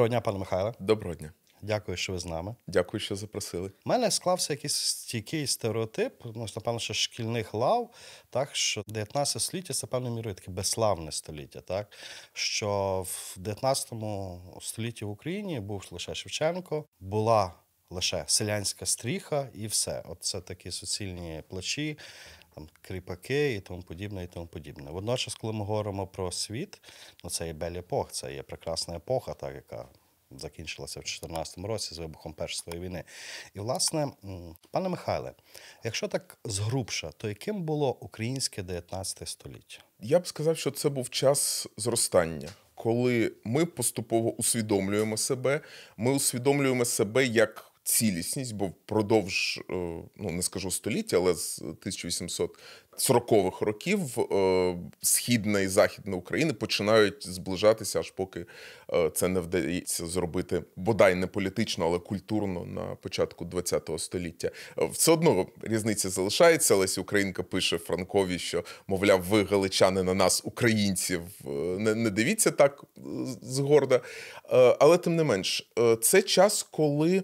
Доброго дня, пане Михайле. Доброго дня. Дякую, що ви з нами. Дякую, що запросили. У мене склався якийсь стійкий стереотип, ну, напевно, що шкільних лав, так що 19 століття це певною мірою таке безславне століття, так що в 19 столітті в Україні був лише Шевченко, була лише селянська стріха, і все. От це такі суцільні плачі, там кріпаки і тому подібне, і тому подібне. Водночас, коли ми говоримо про світ, ну це є бель-епох, це є прекрасна епоха, так яка. Закінчилася в 2014 році з вибухом Першої своєї війни. І, власне, пане Михайле, якщо так згрубша, то яким було українське 19 століття? Я б сказав, що це був час зростання, коли ми поступово усвідомлюємо себе, ми усвідомлюємо себе як цілісність, бо впродовж е, ну не скажу століття, але з 1840-х років е, східна і західна України починають зближатися, аж поки е, це не вдається зробити бодай не політично, але культурно на початку ХХ століття. Все одно різниця залишається. Лесі Українка пише Франкові, що мовляв, ви галичани на нас, українців, не, не дивіться так згорда. Але тим не менш, це час, коли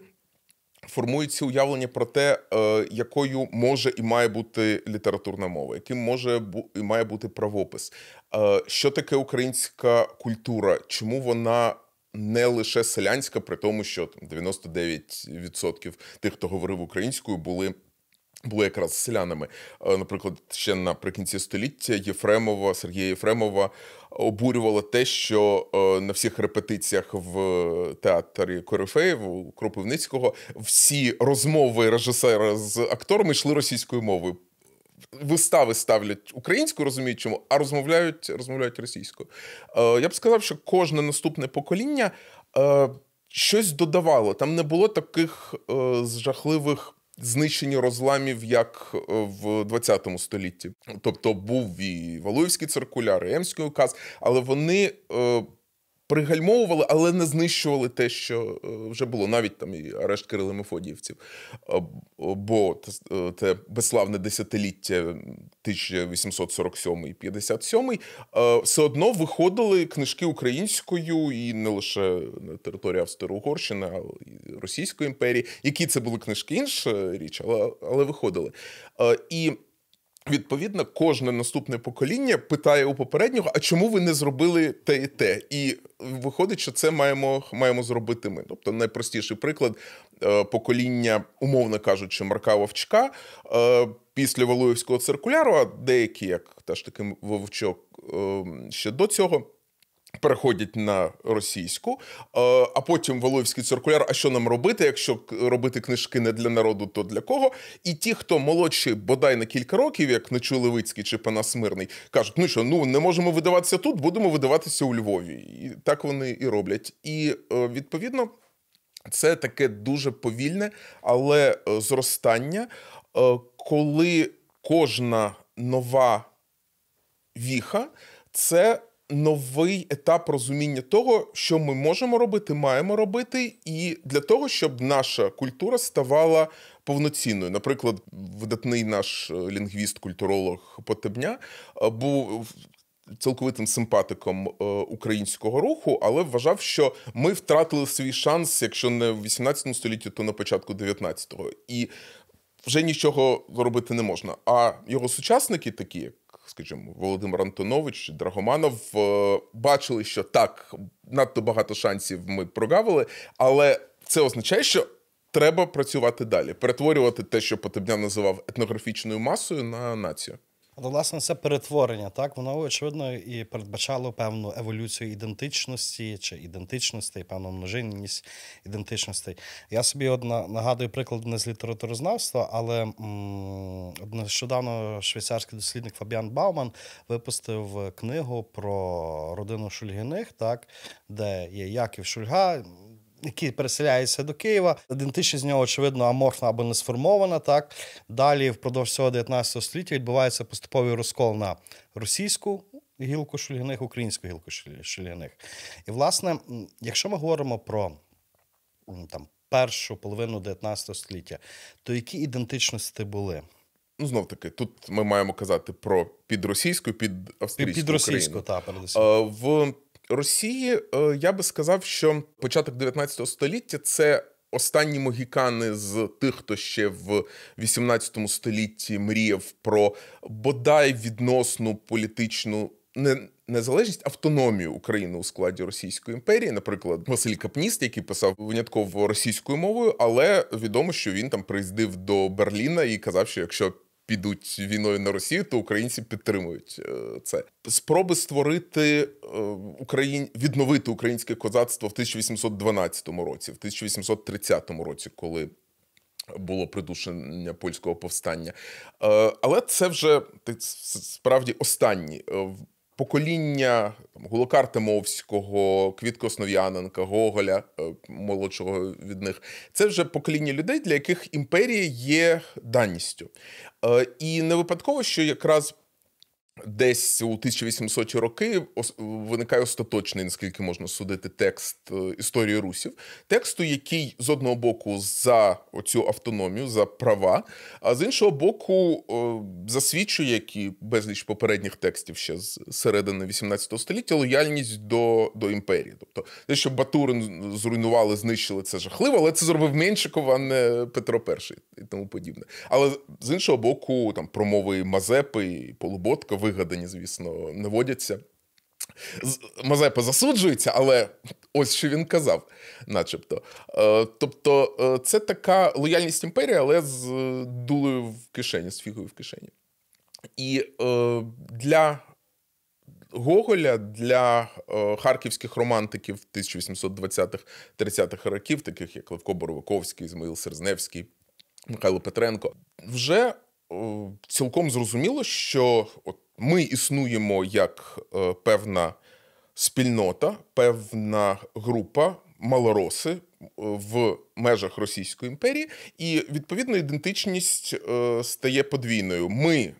формується уявлення про те, е, якою може і має бути літературна мова, яким може і має бути правопис, е, що таке українська культура, чому вона. Не лише селянська, при тому, що там 99% тих, хто говорив українською, були були якраз селянами. Е, наприклад, ще наприкінці століття Єфремова, Сергія Єфремова обурювало те, що е, на всіх репетиціях в театрі Корифеєв у Кропивницького всі розмови режисера з акторами йшли російською мовою. Вистави ставлять українською, розуміють чому, а розмовляють розмовляють російською. Е, я б сказав, що кожне наступне покоління щось додавало. Там не було таких жахливих. Знищені розламів, як е, в 20 столітті. Тобто був і Валуївський циркуляр, і Емський указ, але вони е, пригальмовували, але не знищували те, що е, вже було, навіть там і арешт Кирили Мефодіївців. Е, бо це безславне десятиліття 1847 і 57 е, все одно виходили книжки українською і не лише на території Австро-Угорщини, а й Російської імперії. Які це були книжки інша річ, але але виходили. І Відповідно, кожне наступне покоління питає у попереднього: а чому ви не зробили те і те? І виходить, що це маємо маємо зробити ми. Тобто, найпростіший приклад е, покоління, умовно кажучи, Марка Вовчка е, після Валуєвського циркуляру, а деякі, як теж таки Вовчок е, ще до цього. Переходять на російську, е, а потім Волоївський циркуляр. А що нам робити? Якщо робити книжки не для народу, то для кого? І ті, хто молодші, бодай на кілька років, як Нечулевицький чи Панас Мирний, кажуть: ну що, ну не можемо видаватися тут, будемо видаватися у Львові. І Так вони і роблять. І е, відповідно, це таке дуже повільне, але е, зростання, коли кожна нова віха це новий етап розуміння того, що ми можемо робити, маємо робити, і для того, щоб наша культура ставала повноцінною. Наприклад, видатний наш е, лінгвіст-культуролог Потебня е, був. Цілковитим симпатиком е, українського руху, але вважав, що ми втратили свій шанс, якщо не в 18 столітті, то на початку 19-го. І вже нічого робити не можна. А його сучасники, такі як скажімо, Володимир Антонович, Драгоманов е, бачили, що так надто багато шансів ми прогавили, але це означає, що треба працювати далі, перетворювати те, що Потебня називав етнографічною масою на націю. Але, власне, це перетворення, так воно очевидно і передбачало певну еволюцію ідентичності чи ідентичностей, певну множинність ідентичності. Я собі одна нагадую приклад не з літературознавства, але м- нещодавно швейцарський дослідник Фабіан Бауман випустив книгу про родину Шульгіних, так де є Яків Шульга який переселяється до Києва. Ідентичність з нього, очевидно, аморфна або не сформована. Так далі, впродовж всього 19 століття відбувається поступовий розкол на російську. Гілку шульгяних, українську гілку шульгяних. І, власне, якщо ми говоримо про там, першу половину 19 століття, то які ідентичності були? Ну, знов таки, тут ми маємо казати про підросійську, під Підросійську, та передусім. Е, в Росії е, я би сказав, що початок 19 століття це. Останні могікани з тих, хто ще в 18 столітті мріяв про бодай відносну політичну не незалежність, автономію України у складі Російської імперії, наприклад, Василь Капніст, який писав винятково російською мовою, але відомо, що він там приїздив до Берліна і казав, що якщо підуть війною на Росію, то українці підтримують е, це. Спроби створити е, Україн... відновити українське козацтво в 1812 році, в 1830 році, коли було придушення польського повстання. Е, але це вже справді останні. Покоління Гулокар Тимовського, Квіткоснов'яненка, Гоголя, молодшого від них це вже покоління людей, для яких імперія є даністю. Е, і не випадково, що якраз Десь у 1800-ті роки виникає остаточний, наскільки можна судити, текст е, історії русів, тексту, який з одного боку за цю автономію, за права, а з іншого боку, е, засвідчує, як і безліч попередніх текстів ще з середини 18 століття, лояльність до до імперії. Тобто те, що Батурин зруйнували, знищили це жахливо, але це зробив Меншиков, а не Петро І і тому подібне. Але з іншого боку, там промови Мазепи і Полуботка вигадані, звісно, наводяться. Мазепа засуджується, але ось що він казав, начебто. Е, тобто, е, це така лояльність імперії, але з е, дулею в кишені, з фігою в кишені. І для Гоголя для харківських романтиків 1820-30-х років, таких як Левко Боровиковський, Змаїл Серзневський, Михайло Петренко, вже цілком зрозуміло, що от ми існуємо як е, певна спільнота, певна група малороси е, в межах Російської імперії, і відповідно ідентичність е, стає подвійною. Ми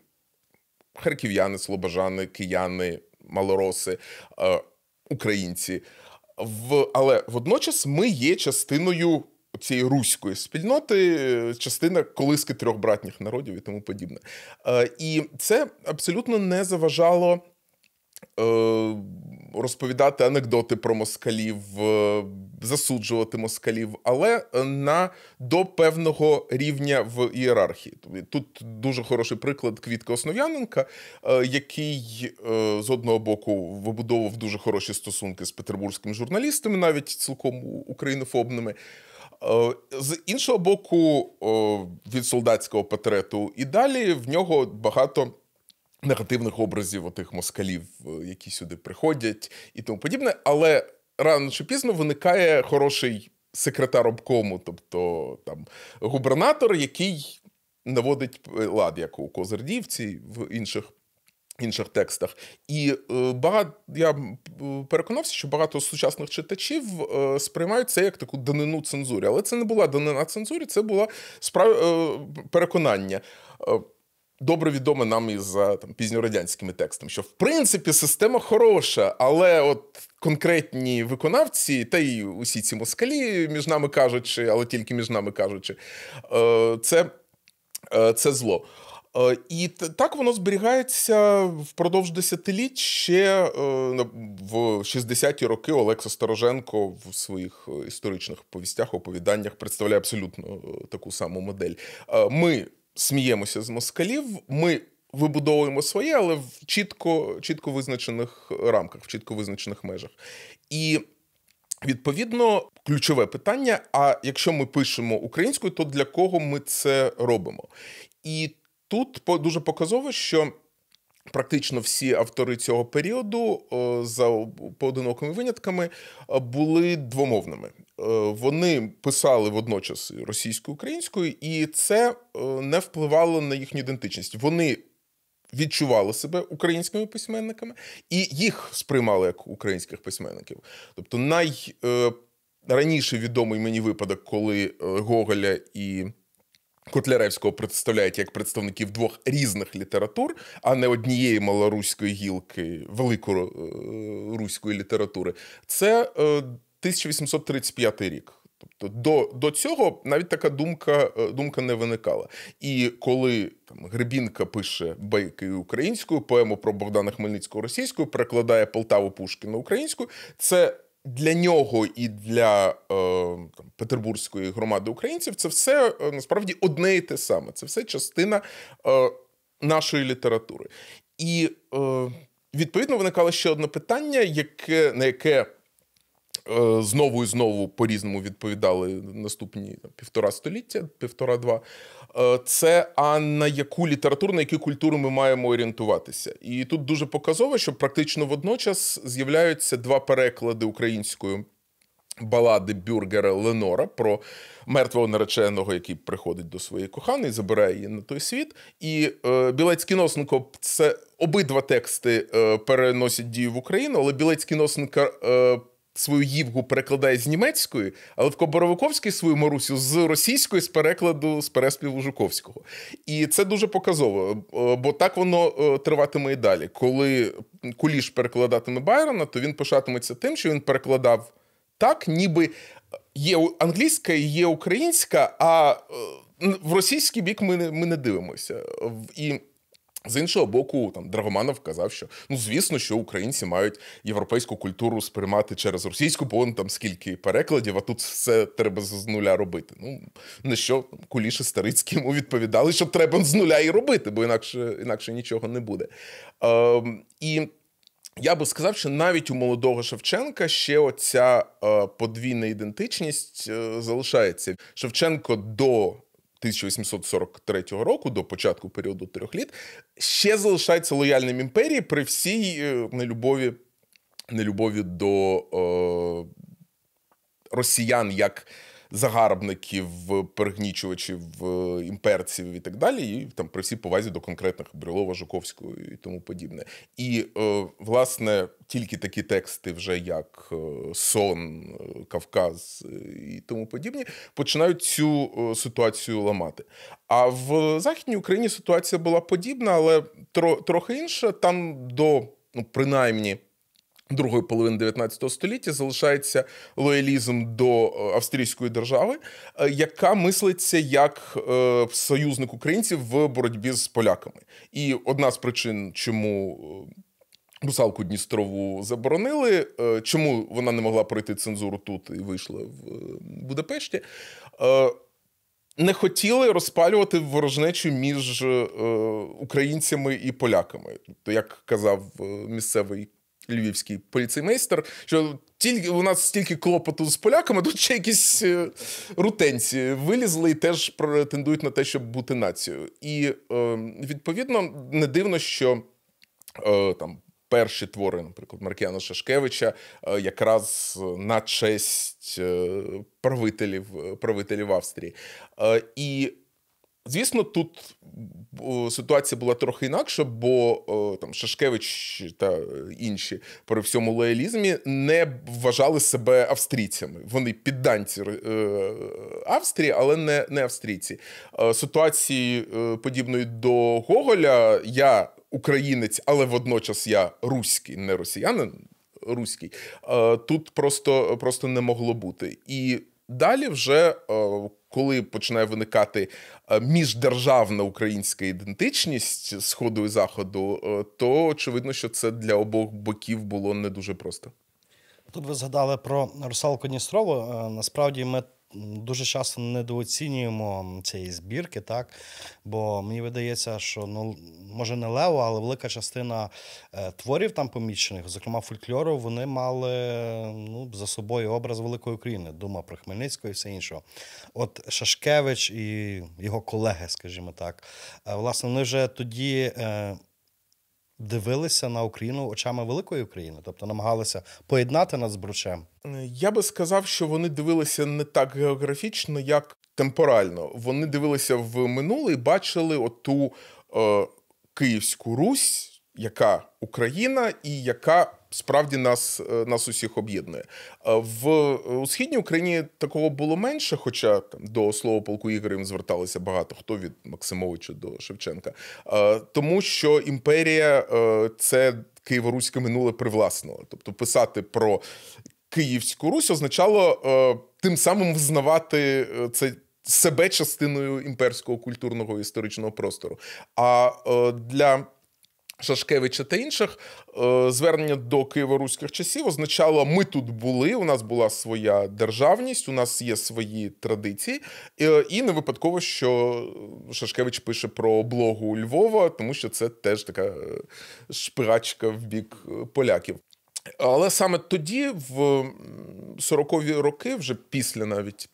харків'яни, слобожани, кияни, малороси, українці. В... Але водночас ми є частиною цієї руської спільноти, частина колиски трьох братніх народів і тому подібне. Е, і це абсолютно не заважало. Е, розповідати анекдоти про москалів, е, засуджувати москалів, але на до певного рівня в ієрархії. Тут дуже хороший приклад Квітка Основ'яненка, який з одного боку вибудовував дуже хороші стосунки з петербурзькими журналістами, навіть цілком українофобними. Е, з іншого боку, е, від солдатського патрету і далі в нього багато. Негативних образів отих москалів, е, які сюди приходять, і тому подібне. Але рано чи пізно виникає хороший секретар обкому, тобто там губернатор, який наводить лад, як у Козирдівці в інших Інших текстах, і е, багато я е, переконався, що багато сучасних читачів е, сприймають це як таку данину цензурі, але це не була данина цензурі, це була справ... е, переконання. Е, добре відоме нам із там пізньорадянськими текстами, що в принципі система хороша, але от конкретні виконавці, та й усі ці москалі між нами кажучи, але тільки між нами кажучи, е, це, це зло. Е, і так воно зберігається впродовж десятиліть ще е, в 60-ті роки Олекса Стороженко в своїх е, історичних повістях, оповіданнях представляє абсолютно таку саму модель. Ми сміємося з москалів. ми Вибудовуємо своє, але в чітко чітко визначених рамках, в чітко визначених межах. І відповідно ключове питання: а якщо ми пишемо українською, то для кого ми це робимо? І Тут дуже показово, що практично всі автори цього періоду, е, за поодинокими винятками, е, були двомовними. Е, вони писали водночас російською українською, і це не впливало на їхню ідентичність. Вони відчували себе українськими письменниками і їх сприймали як українських письменників. Тобто найраніше відомий мені випадок, коли Гоголя і Котляревського представляють як представників двох різних літератур, а не однієї малоруської гілки великоруської е, літератури, це 1835 е, рік. Тобто до до цього навіть така думка е, думка не виникала. І коли там Гребінка пише байки українською, поему про Богдана Хмельницького російською, перекладає Полтаву Пушкіну українською, це для нього і для е, там, петербурзької громади українців це все е, насправді одне і те саме. Це все частина е, нашої літератури. І е, відповідно виникало ще одне питання, яке на яке е, Знову і знову по різному відповідали наступні там, півтора століття, півтора-два. Е, це а на яку літературу, на яку культуру ми маємо орієнтуватися. І тут дуже показово, що практично водночас з'являються два переклади української Балади бюргера Ленора про мертвого нареченого, який приходить до своєї коханої, забирає її на той світ. І е, білець кіносенко це обидва тексти е, переносять дію в Україну, але білець кіносенка е, свою Ївгу перекладає з німецької, але в Коборовиковській свою Марусю з російської з перекладу з переспіву Жуковського. І це дуже показово, е, бо так воно е, триватиме і далі. Коли Куліш перекладатиме Байрона, то він пишатиметься тим, що він перекладав так, ніби є англійська і є українська, а е, в російський бік ми не, ми не дивимося. І з іншого боку, там Драгоманов казав, що ну звісно, що українці мають європейську культуру сприймати через російську, бо он там скільки перекладів, а тут все треба з нуля робити. Ну на що куліше старицькі йому відповідали, що треба з нуля і робити, бо інакше інакше нічого не буде. Е, І я би сказав, що навіть у молодого Шевченка ще оця е, подвійна ідентичність е, залишається. Шевченко до 1843 року до початку періоду трьох літ ще залишається лояльним імперії при всій е, нелюбові, нелюбові до е, росіян як загарбників, перегнічувачів, е, імперців і так далі, і там при всій повазі до конкретних Брюлова, Жуковського і тому подібне. І е, власне тільки такі тексти, вже як е, Сон, Кавказ і тому подібні, починають цю ситуацію ламати. А в Західній Україні ситуація була подібна, але тро, трохи інша. Там до ну принаймні. Другої половини 19 століття залишається лоялізм до е, австрійської держави, е, яка мислиться як е, союзник українців в боротьбі з поляками. І одна з причин, чому русалку Дністрову заборонили, чому вона не могла пройти цензуру тут і вийшла в Будапешті, не хотіли розпалювати ворожнечу між українцями і поляками. Тобто, як казав місцевий львівський поліцеймейстер, що тільки у нас стільки клопоту з поляками, тут ще якісь е, рутенці вилізли і теж претендують на те, щоб бути нацією. І е, відповідно не дивно, що е, там. Перші твори, наприклад, Маркіана Шашкевича, е, якраз на честь е, правителів правителів Австрії. І Звісно, тут ситуація була трохи інакша, бо там Шашкевич та інші при всьому лоялізмі не вважали себе австрійцями. Вони підданці е, Австрії, але не не австрійці. Е, ситуації е, подібної до Гоголя я українець, але водночас я руський, не росіянин, руський. Тут просто, просто не могло бути. І далі вже коли починає виникати е, міждержавна українська ідентичність сходу і заходу, е, то очевидно, що це для обох боків було не дуже просто. Тут ви згадали про русалку Дністрову. Е, насправді ми дуже часто недооцінюємо цієї збірки, так? Бо мені видається, що ну може не лево, але велика частина е, творів там помічених, зокрема фольклору, вони мали ну, за собою образ великої України, дума про Хмельницького і все інше. От Шашкевич і його колеги, скажімо так, е, власне, вони вже тоді е, дивилися на Україну очами великої України, тобто намагалися поєднати нас з Бручем. Е, я би сказав, що вони дивилися не так географічно, як темпорально. Вони дивилися в минуле і бачили оту е, Київську Русь, яка Україна і яка справді нас е, нас усіх об'єднує. Е, в е, у східній Україні такого було менше, хоча там до слова полку Ігорів зверталися багато хто від Максимовича до Шевченка, тому що імперія це києво-руське минуле привласнила. Тобто писати про Київську Русь означало тим самим визнавати це. Себе частиною імперського культурного історичного простору. А е, для Шашкевича та інших е, звернення до києво-руських часів означало, ми тут були, у нас була своя державність, у нас є свої традиції, е, і не випадково, що Шашкевич пише про облогу Львова, тому що це теж така е, шпирачка в бік поляків. Але саме тоді, в 40-ві роки, вже після навіть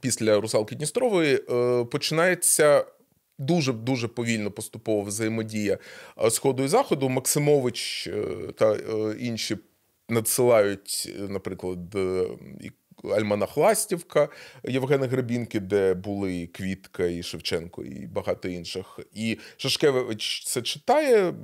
після русалки Дністрової, починається. Дуже дуже повільно поступово взаємодія е, Сходу і Заходу. Максимович е, та е, інші надсилають, наприклад, Альманах Ластівка Євгена Гребінки, де були і Квітка і Шевченко, і багато інших. І Шашкевич це читає.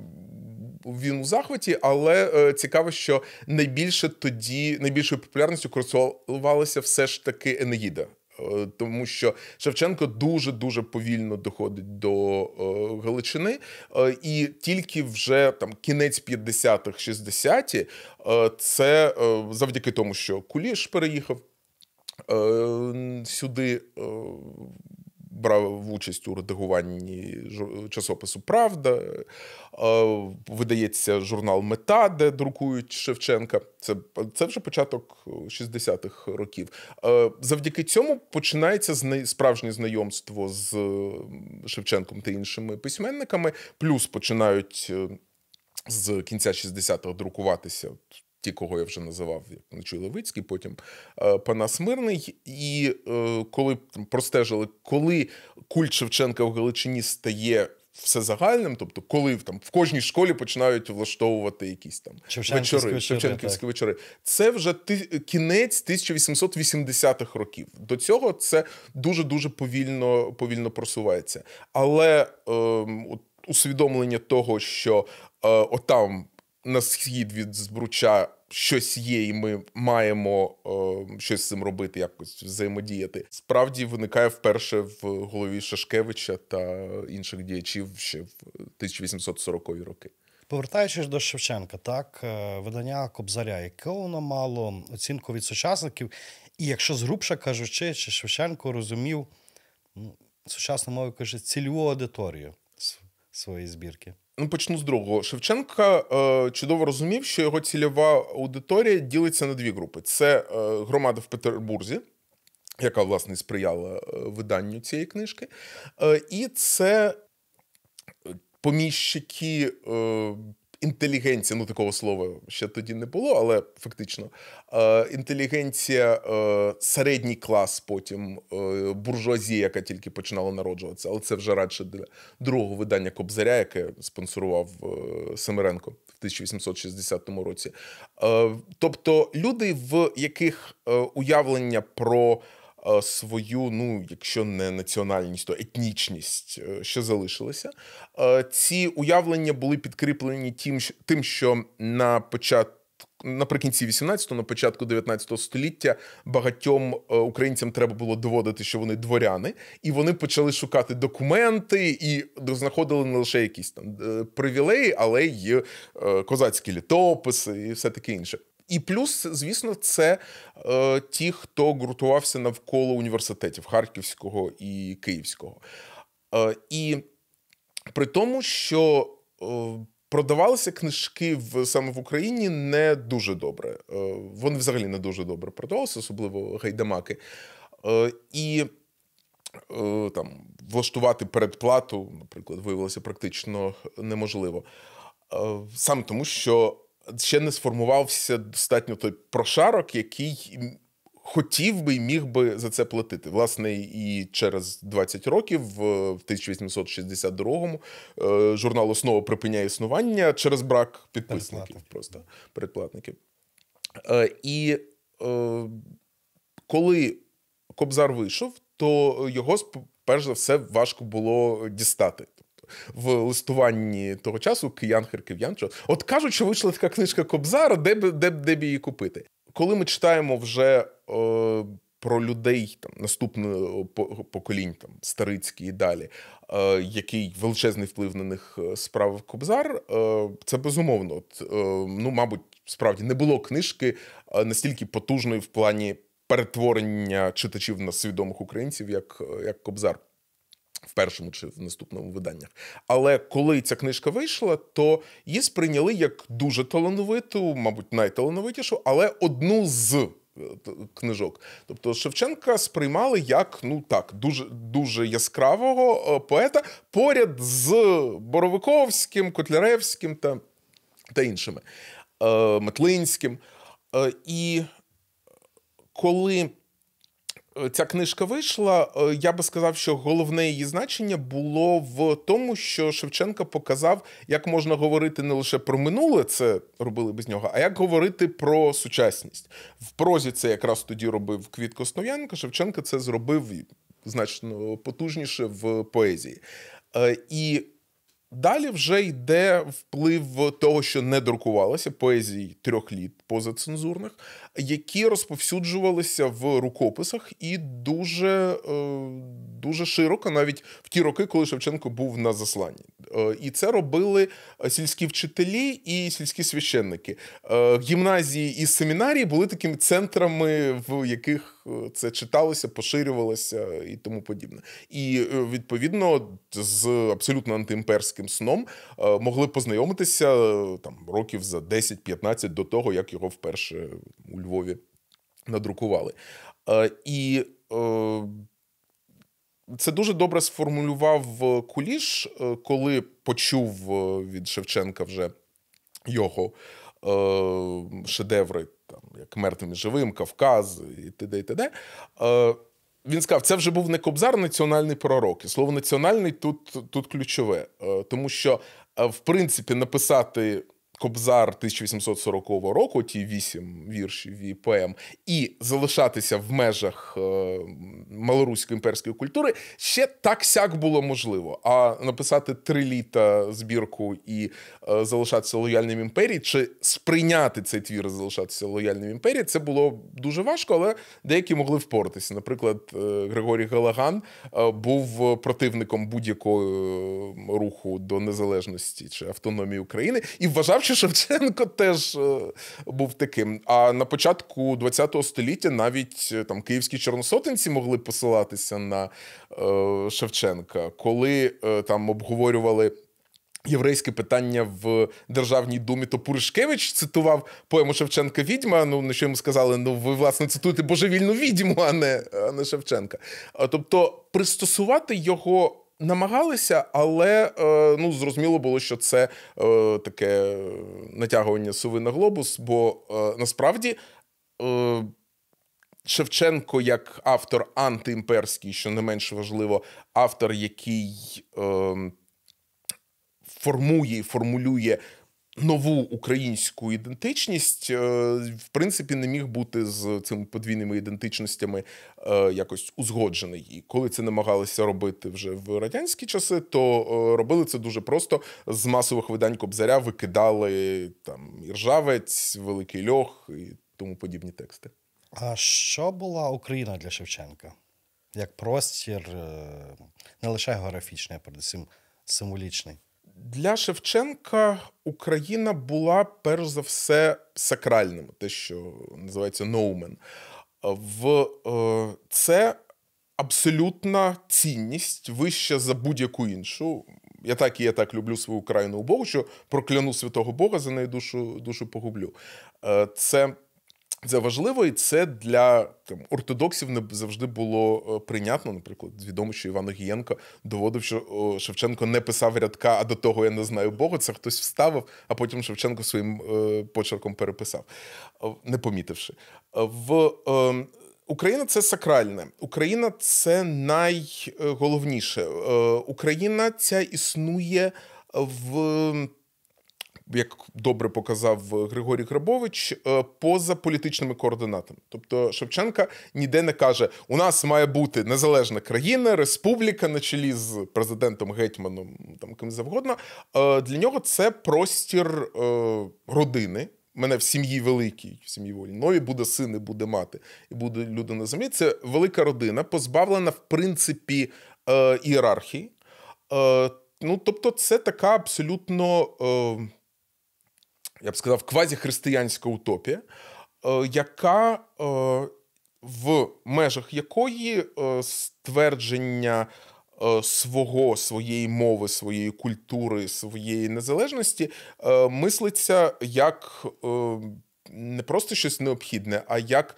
Він у захваті, але цікаво, що найбільше тоді найбільшою популярністю користувалася все ж таки Енеїда Е, тому що Шевченко дуже дуже повільно доходить до е, Галичини, е, і тільки вже там кінець 50-х, 60-ті це завдяки тому, що Куліш переїхав сюди брав участь у редагуванні часопису Правда, е, видається журнал Мета, де друкують Шевченка. Це це вже початок 60-х років. Е, завдяки цьому починається справжнє знайомство з е, Шевченком та іншими письменниками, плюс починають. З кінця 60-х друкуватися ті, кого я вже називав, як Панчуй Левицький, потім е, Панас Мирний. І е, коли простежили, коли культ Шевченка в Галичині стає. всезагальним, тобто, коли там в кожній школі починають влаштовувати якісь там вечори, Шевченківські вечори. Це вже ти, кінець 1880-х років. До цього це дуже дуже повільно повільно просувається. Але е, от, усвідомлення того, що е, отам на схід від збруча щось є, і ми маємо е, щось з цим робити, якось взаємодіяти. Справді виникає вперше в голові Шашкевича та інших діячів ще в 1840 ві роки. Повертаючись до Шевченка, так е, видання Кобзаря, яке воно мало оцінку від сучасників, і якщо згрубше кажучи, чи Шевченко розумів ну, сучасну мову каже цільову аудиторію своєї збірки. Ну, почну з другого. Шевченка е, чудово розумів, що його цільова аудиторія ділиться на дві групи: це е, громада в Петербурзі, яка власне сприяла е, виданню цієї книжки, е, і це е, поміщики е, інтелігенція, ну такого слова ще тоді не було, але фактично е, інтелігенція, е, середній клас, потім е, буржуазія, яка тільки починала народжуватися, але це вже радше для другого видання Кобзаря, яке спонсорував Семеренко в 1860 році. Тобто люди, в яких уявлення про свою, ну якщо не національність, то етнічність, е, що залишилася. Ці уявлення були підкріплені тим, що на початку. Наприкінці 18-го, на початку 19 століття багатьом е, українцям треба було доводити, що вони дворяни, і вони почали шукати документи і знаходили не лише якісь там е, привілеї, але й козацькі літописи, і все таке інше. І плюс, звісно, це е, ті, хто ґрунтувався навколо університетів Харківського і Київського. Е, І при тому, що е, продавалися книжки в саме в Україні не дуже добре. Е, вони взагалі не дуже добре продавалися, особливо гайдамаки. Е, І е, там влаштувати передплату, наприклад, виявилося практично неможливо. Е, саме тому, що ще не сформувався достатньо той прошарок, який. Хотів би і міг би за це платити. Власне, і через 20 років, в 1862-му, е, журнал «Основа» припиняє існування через брак підписників просто передплатників. Е, і е, коли Кобзар вийшов, то його перш за все важко було дістати в листуванні того часу киян, харків'ян. От кажуть, що вийшла така книжка Кобзара, де б де, де б її купити. Коли ми читаємо вже е, про людей там наступного поколінь, там Старицький і далі, е, який величезний вплив на них е, справив Кобзар, е, це безумовно. От, е, ну, мабуть, справді не було книжки е, настільки потужної в плані перетворення читачів на свідомих українців, як, як Кобзар в першому чи в наступному виданнях. Але коли ця книжка вийшла, то її сприйняли як дуже талановиту, мабуть, найталановитішу, але одну з. Е, книжок, тобто Шевченка сприймали як ну так дуже дуже яскравого е, поета поряд з Боровиковським, Котляревським та та іншими е, Метлинським. І коли Е, ця книжка вийшла, е, я би сказав, що головне її значення було в тому, що Шевченка показав, як можна говорити не лише про минуле, це робили без нього, а як говорити про сучасність. В прозі це якраз тоді робив Квітко Снов'янка, Шевченка це зробив значно потужніше в поезії. Е, і Далі вже йде вплив того, що не друкувалося поезії трьох літ позацензурних, які розповсюджувалися в рукописах, і дуже е, дуже широко, навіть в ті роки, коли Шевченко був на засланні. Е, і це робили е, сільські вчителі і сільські священники. Гімназії і семінарії були такими центрами, в яких це читалося, поширювалося і тому подібне. І відповідно з абсолютно антиімперським київським сном е, могли познайомитися е, там років за 10-15 до того, як його вперше у Львові надрукували. Е, і це дуже добре сформулював Куліш, коли почув від Шевченка вже його шедеври, там як мертвим і живим, Кавказ і т.д. і т.д. Він сказав, це вже був не кобзар, а національний пророк. І слово національний тут тут ключове, е, тому що е, в принципі написати Кобзар 1840 року, ті вісім віршів і поем, і залишатися в межах е, малоруської імперської культури ще так сяк було можливо. А написати три літа збірку і е, залишатися лояльним імперії, чи сприйняти цей твір, залишатися лояльним імперії, це було дуже важко, але деякі могли впоратися. Наприклад, е, Григорій Галаган був противником будь-якого руху до незалежності чи автономії України і вважав, що Шевченко теж е, був таким. А на початку ХХ століття навіть е, там київські чорносотенці могли посилатися на е, Шевченка, коли там обговорювали. Єврейське питання в державній думі, то Пуришкевич цитував поему Шевченка Відьма. Ну на ну, що йому сказали? Ну ви власне цитуєте божевільну відьму, а не а не Шевченка. Тобто пристосувати його Намагалися, але е, ну зрозуміло було, що це е, таке натягування суви на глобус, бо е, насправді. Шевченко, як автор антиімперський, що не менш важливо, автор, який е, формує і формулює нову українську ідентичність, е, в принципі, не міг бути з цими подвійними ідентичностями е, якось узгоджений. І коли це намагалися робити вже в радянські часи, то е, робили це дуже просто з масових видань Кобзаря викидали там Іржавець, Великий Льох і тому подібні тексти. А що була Україна для Шевченка? Як простір не лише географічний, а передусім символічний? Для Шевченка Україна була перш за все сакральним, те, що називається ноумен. В е, це абсолютна цінність вища за будь-яку іншу. Я так і я так люблю свою Україну у Богу, що прокляну святого Бога за неї душу душу погублю. Е, це це важливо, і це для там ортодоксів не завжди було е, прийнятно. Наприклад, відомо, що Іван Огієнко доводив, що Шевченко не писав рядка, а до того я не знаю Бога. Це хтось вставив, а потім Шевченко своїм е, почерком переписав, е, не помітивши. В Україна це сакральне, Україна це найголовніше. Україна ця існує в як добре показав е, Григорій Грабович, е, поза політичними координатами. Тобто Шевченка ніде не каже: у нас має бути незалежна країна, республіка на чолі з президентом Гетьманом, там ким завгодно. Е, для нього це простір родини. Мене в сім'ї великій, в сім'ї вольної буде син, і буде мати, і буде люди на землі. Це велика родина, позбавлена в принципі ієрархії. ну тобто, це така абсолютно я б сказав, квазіхристиянська утопія, е, яка е, в межах якої е, ствердження свого, своєї мови, своєї культури, своєї незалежності мислиться як не просто щось необхідне, а як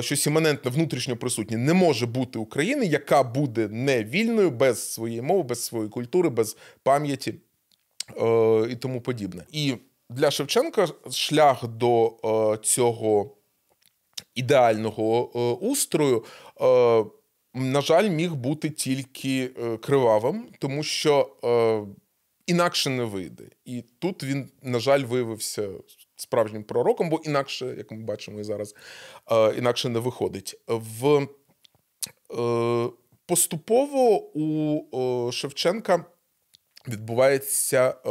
щось іманентне, внутрішньо присутнє. Не може бути України, яка буде не вільною без своєї мови, без своєї культури, без пам'яті і тому подібне. І для Шевченка шлях до е, цього ідеального е, устрою. Е, на жаль, міг бути тільки кривавим, тому що е, інакше не вийде. І тут він, на жаль, виявився справжнім пророком, бо інакше, як ми бачимо і зараз, е, інакше не виходить. В е, Поступово у Шевченка відбувається е,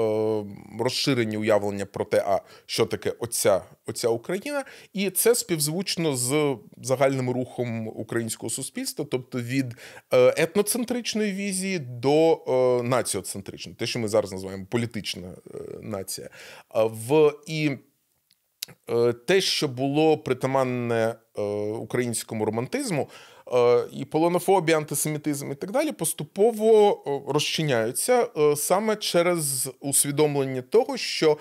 розширення уявлення про те, а що таке оця, оця Україна, і це співзвучно з загальним рухом українського суспільства, тобто від е, етноцентричної візії до е, націоцентричної, те, що ми зараз називаємо політична нація. В і те, що було притаманне українському романтизму. Е, і полонофобія, антисемітизм і так далі поступово е, розчиняються е, саме через усвідомлення того, що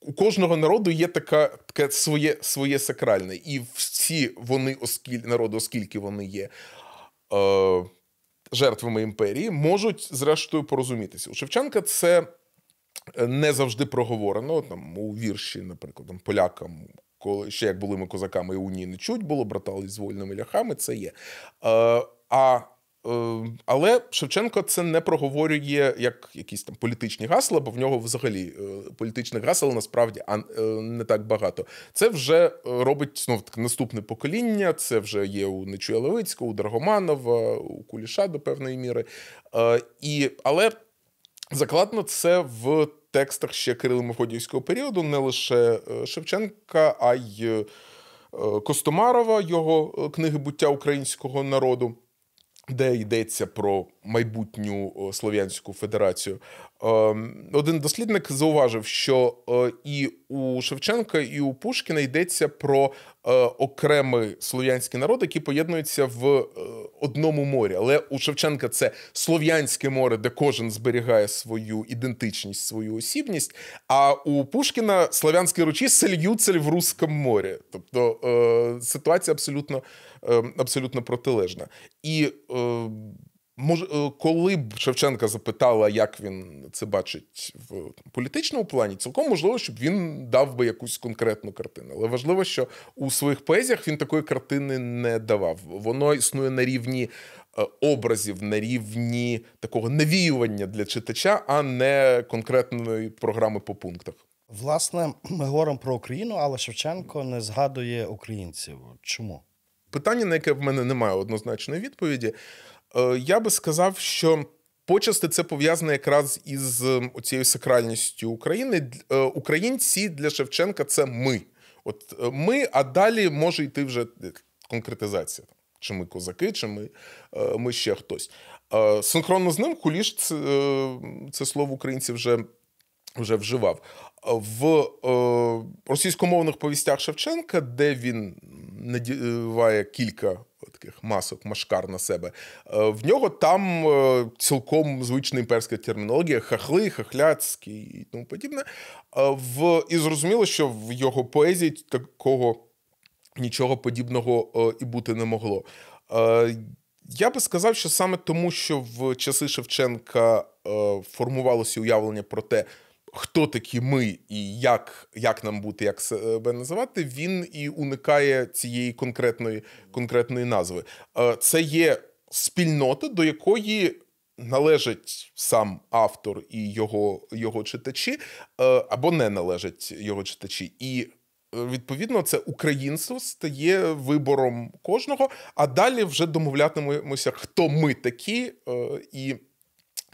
у кожного народу є така таке своє своє сакральне, і всі вони, оскільки народи, оскільки вони є. Жертвами імперії можуть зрештою порозумітися. У Шевченка це не завжди проговорено. Там у вірші, наприклад, там, полякам коли ще як були ми козаками і унії не чуть було, братались з вольними ляхами, це є. Е, а е, але Шевченко це не проговорює як якісь там політичні гасла, бо в нього взагалі е, політичних гасел насправді е, не так багато. Це вже робить ну, так, наступне покоління. Це вже є у Нечуя Левицького, у Драгоманова, у Куліша до певної міри. І, Але закладно це в текстах ще Кирила Мефодіївського періоду не лише е, Шевченка, а й е, Костомарова, його е, книги буття українського народу, де йдеться про майбутню Слов'янську Федерацію. Ем, один дослідник зауважив, що е, і у Шевченка, і у Пушкіна йдеться про е, окремі слов'янський народ, який поєднуються в е, одному морі. Але у Шевченка це слов'янське море, де кожен зберігає свою ідентичність, свою осібність. А у Пушкіна слов'янські ручі сельюцель в Руському морі. Тобто ситуація абсолютно ем, абсолютно протилежна. І Може, коли б Шевченка запитала, як він це бачить в політичному плані, цілком можливо, щоб він дав би якусь конкретну картину. Але важливо, що у своїх поезіях він такої картини не давав. Воно існує на рівні е, образів, на рівні такого навіювання для читача, а не конкретної програми по пунктах. Власне, ми говоримо про Україну, але Шевченко не згадує українців. Чому питання, на яке в мене немає однозначної відповіді. Е, я би сказав, що почасти це пов'язане якраз із е, цією сакральністю України. Е, українці для Шевченка це ми. От ми, а далі може йти вже конкретизація. Чи ми козаки, чи ми ми ще хтось. Синхронно з ним куліш це, це слово українці вже вже вживав. В російськомовних повістях Шевченка, де він надіває кілька таких масок, машкар на себе. Е, в нього там е, цілком звична імперська термінологія, хахли, хахляцький і тому подібне. Е, в... І зрозуміло, що в його поезії такого нічого подібного і бути не могло. Я би сказав, що саме тому, що в часи Шевченка формувалося уявлення про те хто такі ми і як як нам бути, як себе називати, він і уникає цієї конкретної конкретної назви. Е, це є спільнота, до якої належить сам автор і його, його читачі, е, або не належать його читачі. І е, Відповідно, це українство стає вибором кожного, а далі вже домовлятимемося, хто ми такі і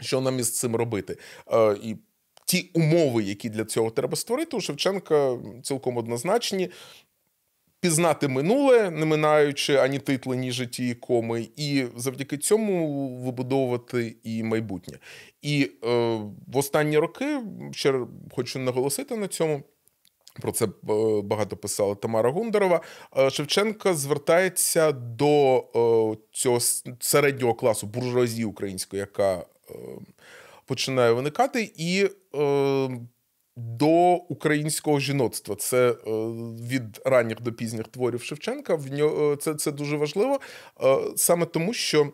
що нам із цим робити. І ті умови, які для цього треба створити, у Шевченка цілком однозначні. Пізнати минуле, не минаючи ані титли, ні житті і коми, і завдяки цьому вибудовувати і майбутнє. І е, в останні роки ще хочу наголосити на цьому. Про це е, багато писала Тамара Гундарова. Е, Шевченка звертається до е, цього середнього класу буржуазії української, яка починає виникати, і е, до українського жіноцтва. Це е, від ранніх до пізніх творів Шевченка. В нього е, це це дуже важливо е, саме тому, що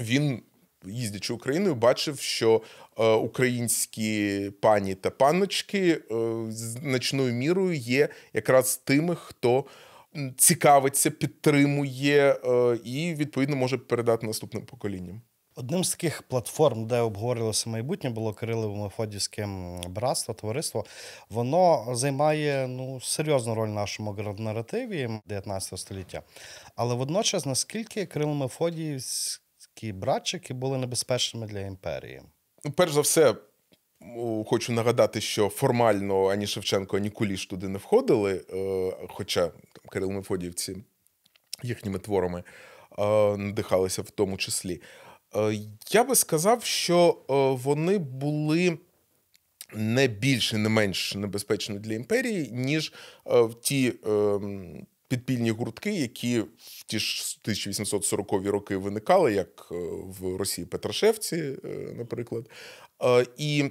він. Їздячи Україною, бачив, що е, українські пані та паночки е, значною мірою є якраз тими, хто цікавиться, підтримує е, і відповідно може передати наступним поколінням. Одним з таких платформ, де обговорилося майбутнє, було Кирилово Мефодівське братство, товариство. Воно займає ну серйозну роль в нашому наративі 19 століття. Але водночас, наскільки Кирило Мефодіївські братчики були небезпечними для імперії? Ну, перш за все. Хочу нагадати, що формально ані Шевченко, ані Куліш туди не входили, е, хоча там Кирил Мефодіївці їхніми творами е, надихалися в тому числі. Е, я би сказав, що е, вони були. Не більше, не менш небезпечно для імперії, ніж е, ті ем, підпільні гуртки, які в ті ж 1840-ві роки виникали, як в Росії Петрашевці, наприклад. І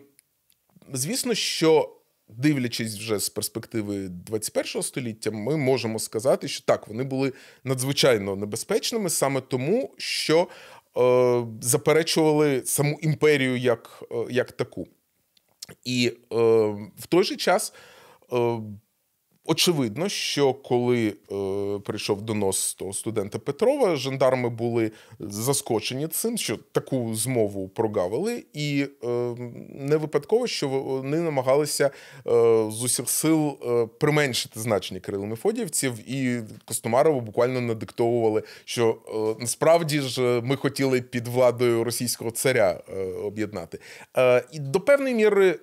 звісно, що дивлячись вже з перспективи 21 століття, ми можемо сказати, що так, вони були надзвичайно небезпечними саме тому, що Е, заперечували саму імперію як е, як таку. І е, в той же час Очевидно, що коли е, прийшов донос того студента Петрова, жандарми були заскочені цим, що таку змову прогавили, і е, не випадково, що вони намагалися е, з усіх сил е, применшити значення Кирило Мефодіївців, і Костомарову буквально надиктовували, що е, насправді ж е, ми хотіли під владою російського царя об'єднати. І до певної міри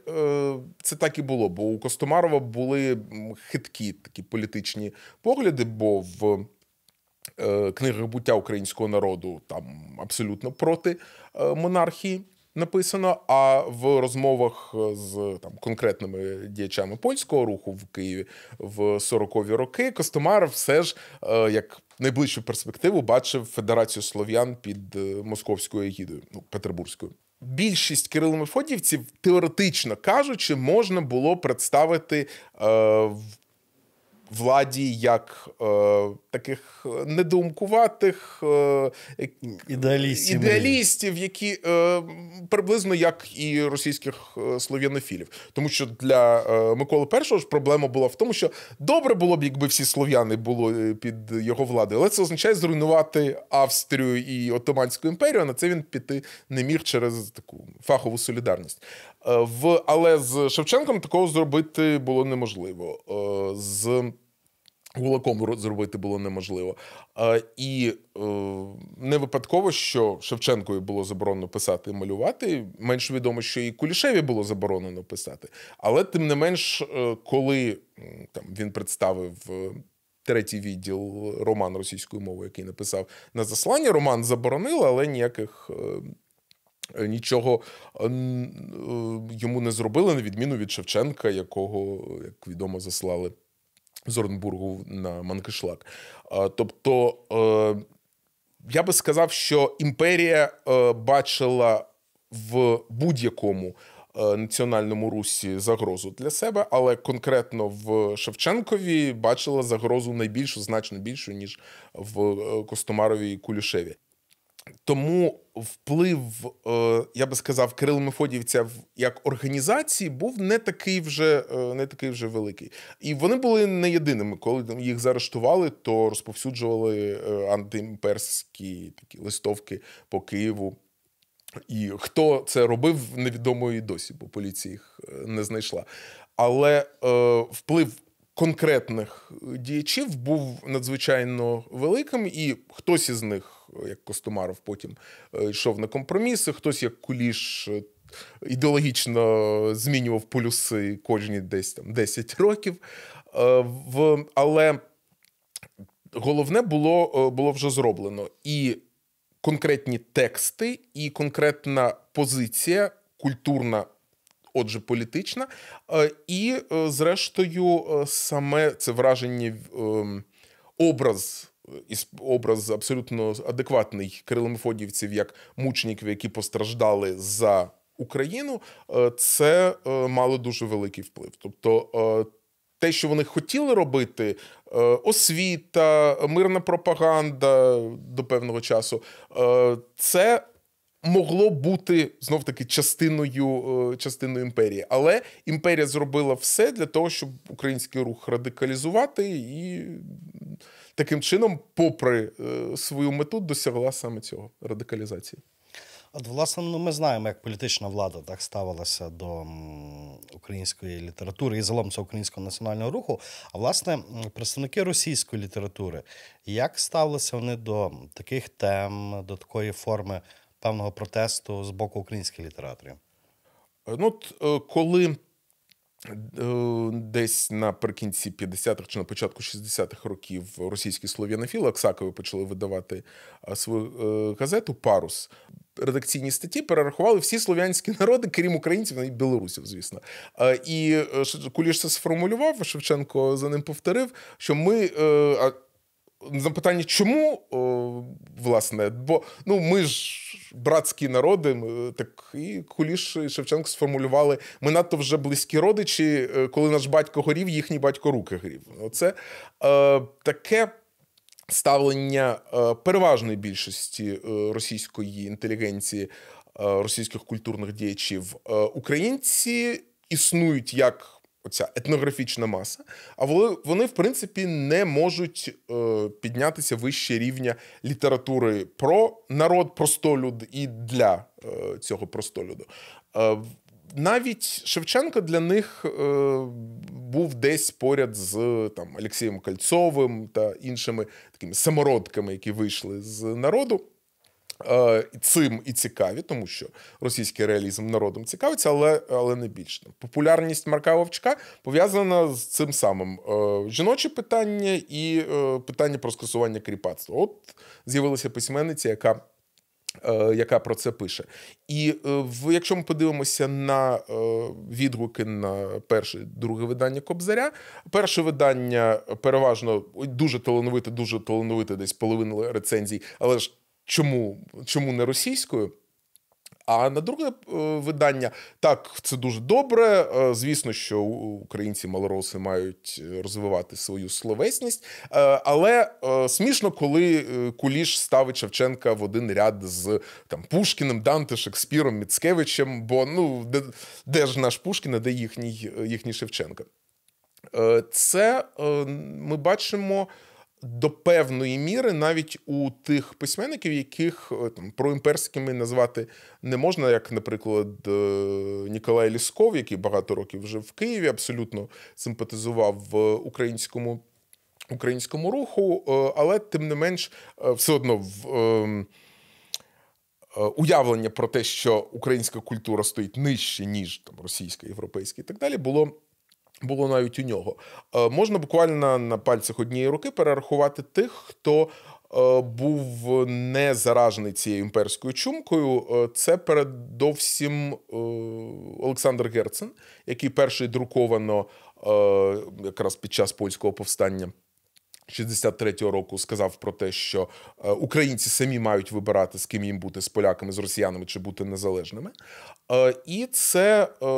це так і було, бо у Костомарова були хитрі чіткі такі політичні погляди, бо в е, книгах буття українського народу там абсолютно проти е, монархії. Написано, а в розмовах е, з там конкретними діячами польського руху в Києві в 40-ві роки Костомар все ж як найближчу перспективу бачив Федерацію слов'ян під московською егідою, ну Петербурзькою. Більшість кирило Мефодівців теоретично кажучи, можна було представити в владі як е, таких недоумкуватих е, ідеалістів, ідеалістів які е, приблизно як і російських е, слов'янофілів. Тому що для е, Миколи І ж проблема була в тому, що добре було б, якби всі слов'яни були е, під його владою, але це означає зруйнувати Австрію і Отоманську імперію. а На це він піти не міг через таку фахову солідарність. Е, в, Але з Шевченком такого зробити було неможливо. Е, з Гулаком зробити було неможливо. Е, і не випадково, що Шевченкові було заборонено писати і малювати. Менш відомо, що і Кулішеві було заборонено писати. Але тим не менш, коли там він представив. Третій відділ роман російською мовою, який написав на заслання. Роман заборонили, але ніяких Е, нічого е, е, йому не зробили, на відміну від Шевченка, якого, як відомо, заслали з Оренбургу на Манкишлак. Тобто я би сказав, що імперія бачила в будь-якому національному русі загрозу для себе, але конкретно в Шевченкові бачила загрозу найбільшу, значно більшу, ніж в Костомарові і Кулюшеві. Тому вплив, е, я би сказав, Кирил Мефодівця як організації був не такий вже е, не такий вже великий. І вони були не єдиними. Коли їх заарештували, то розповсюджували е, антиімперські такі листовки по Києву. І хто це робив, невідомо і досі, бо поліція їх не знайшла. Але е, вплив конкретних діячів був надзвичайно великим, і хтось із них, як Костомаров, потім е, йшов на компроміси, хтось як Куліш. Е, ідеологічно змінював полюси кожні десь там 10 років. Е, але головне було було вже зроблено. І конкретні тексти, і конкретна позиція, культурна отже, політична. Е, і, е, зрештою, е, саме це враження образ. Образ абсолютно адекватний Мефодіївців як мучників, які постраждали за Україну, це мало дуже великий вплив. Тобто те, що вони хотіли робити, освіта, мирна пропаганда до певного часу, це могло бути знов таки частиною е, частиною імперії. Але імперія зробила все для того, щоб український рух радикалізувати, і таким чином, попри е, свою мету, досягла саме цього радикалізації. От, власне, ну ми знаємо, як політична влада так ставилася до української літератури і загалом це українського національного руху. А власне, представники російської літератури, як ставилися вони до таких тем, до такої форми певного протесту з боку української літераторів? Е, ну, е, коли е, десь наприкінці 50-х чи на початку 60-х років російські слов'янофіли Аксакови почали видавати свою газету Парус. Редакційні статті перерахували всі слов'янські народи, крім українців і білорусів, звісно. І Куліш це сформулював, Шевченко за ним повторив, що ми запитання, чому е, власне, бо ну ми ж братські народи, так і Куліш і Шевченко сформулювали: ми надто вже близькі родичі, е, коли наш батько горів, їхній батько руки горів. Оце е, таке. Ставлення е, переважної більшості російської інтелігенції, російських культурних діячів українці існують як оця етнографічна маса, а вони, в принципі, не можуть е, піднятися вище рівня літератури про народ, простолюд і для е, цього простолюду. Е, навіть Шевченко для них е, був десь поряд з там Олексієм Кальцовим та іншими такими самородками, які вийшли з народу. Е, цим і цікаві, тому що російський реалізм народом цікавиться, але але не більше. Популярність Марка Вовчка пов'язана з цим самим е, жіноче питання і е, питання про скасування кріпацтва. От з'явилася письменниця, яка яка про це пише. І в якщо ми подивимося на відгуки на перше друге видання Кобзаря, перше видання переважно дуже талановите, дуже талановите, десь половина рецензій, але ж чому, чому не російською. А на друге е, видання так, це дуже добре. Е, звісно, що українці малороси мають е, розвивати свою словесність, але смішно, коли Куліш ставить Шевченка в один ряд з там Пушкіним, Данте, Шекспіром, Міцкевичем. Бо ну де, де ж наш Пушкін, а де їхній їхній Шевченка? Це ми бачимо до певної міри навіть у тих письменників, яких е, там проімперськими назвати не можна, як, наприклад, е, Ніколай Лісков, який багато років вже в Києві, абсолютно симпатизував в е, українському українському руху, але тим не менш, все одно в. Ем, уявлення про те, що українська культура стоїть нижче, ніж там російська, європейська і так далі, було було навіть у нього. Е, можна буквально на пальцях однієї руки перерахувати тих, хто. Е, був не заражений цією імперською чумкою. Е, це передовсім Олександр Герцен, який перший друковано якраз під час польського повстання. 63-го року сказав про те, що е, українці самі мають вибирати, з ким їм бути з поляками, з росіянами чи бути незалежними. Е, і це е,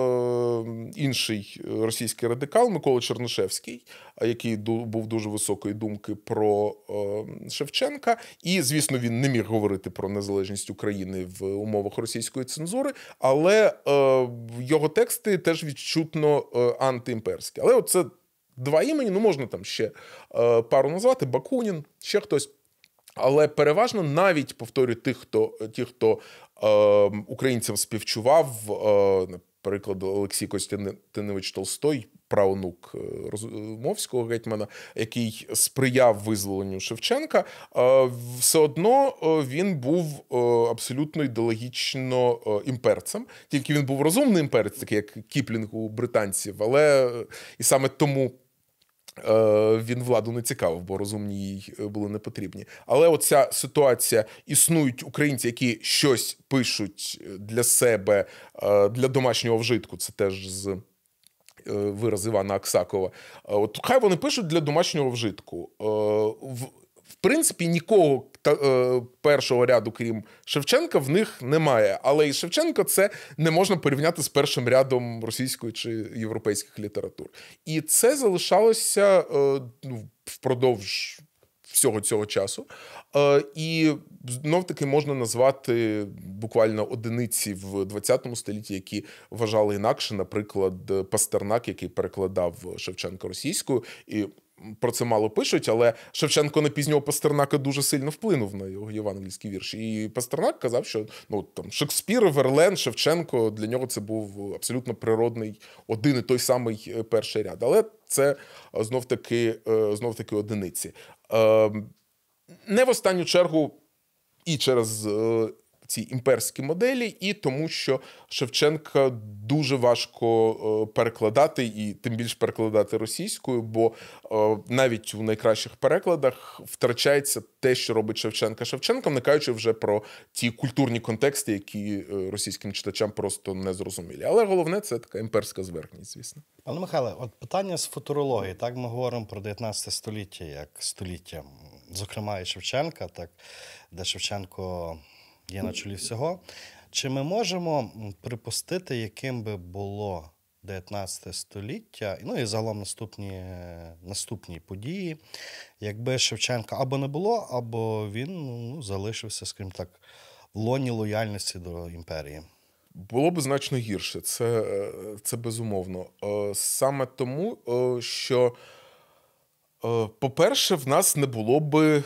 інший російський радикал Микола Чернишевський, який був дуже високої думки про Шевченка. І, звісно, він не міг говорити про незалежність України в умовах російської цензури, але його тексти теж відчутно антиімперські. Але це два імені. Ну можна там ще е, пару назвати: Бакунін, ще хтось. Але переважно навіть повторю тих, хто ті, хто е, українцям співчував, е, наприклад, Олексій Костянтинович Толстой, правнук е, Мовського гетьмана, який сприяв визволенню Шевченка, е, все одно е, він був абсолютно ідеологічно імперцем. Тільки він був розумний імперець, такий як Кіплінг у британців, але і саме тому. Е, він владу не цікавив, бо розумні їй е, були не потрібні. Але оця ситуація існують українці, які щось пишуть е, для себе, для домашнього вжитку. Це теж з вираз Івана Аксакова. От хай вони пишуть для домашнього вжитку принципі, нікого та е, першого ряду, крім Шевченка, в них немає. Але і Шевченко це не можна порівняти з першим рядом російської чи європейських літератур. І це залишалося е, ну, впродовж. Всього цього часу. Е, І знов таки можна назвати буквально одиниці в ХХ столітті, які вважали інакше, наприклад, Пастернак, який перекладав Шевченка російською. і про це мало пишуть, але Шевченко на пізнього Пастернака дуже сильно вплинув на його євангельські вірші. І Пастернак казав, що ну там Шекспір, Верлен, Шевченко для нього це був абсолютно природний один і той самий е, перший ряд. Але це е, знов таки е, знов таки одиниці. Ем, не в останню чергу. І через цій імперській моделі, і тому, що Шевченка дуже важко е, перекладати, і тим більше перекладати російською, бо е, навіть у найкращих перекладах втрачається те, що робить Шевченка Шевченком, не кажучи вже про ті культурні контексти, які е, російським читачам просто не зрозумілі. Але головне це така імперська зверхність, звісно. Пане Михайле, от питання з футурології. Так ми говоримо про 19 століття як століття, зокрема і Шевченка, так де Шевченко є на чолі всього. Чи ми можемо припустити, яким би було 19 століття, ну і загалом наступні е, наступні події, якби Шевченка або не було, або він ну, ну, залишився, скажімо так, в лоні лояльності до імперії? Було б значно гірше, це, е, це безумовно. Е, саме тому, що. По-перше, в нас не було би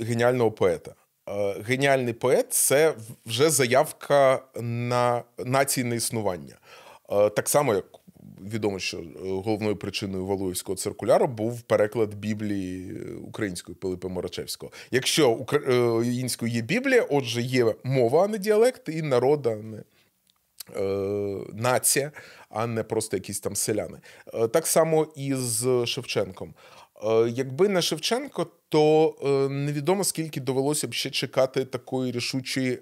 геніального поета. Е, геніальний поет це вже заявка на наційне існування. Е, так само, як відомо, що е, головною причиною Валуївського циркуляру був переклад Біблії української Пилипа Морачевського. Якщо українською є Біблія, отже, є мова, а не діалект, і народ, а не нація, а не просто якісь там селяни. Так само і з Шевченком. Е, якби не Шевченко, то е, невідомо скільки довелося б ще чекати такої рішучої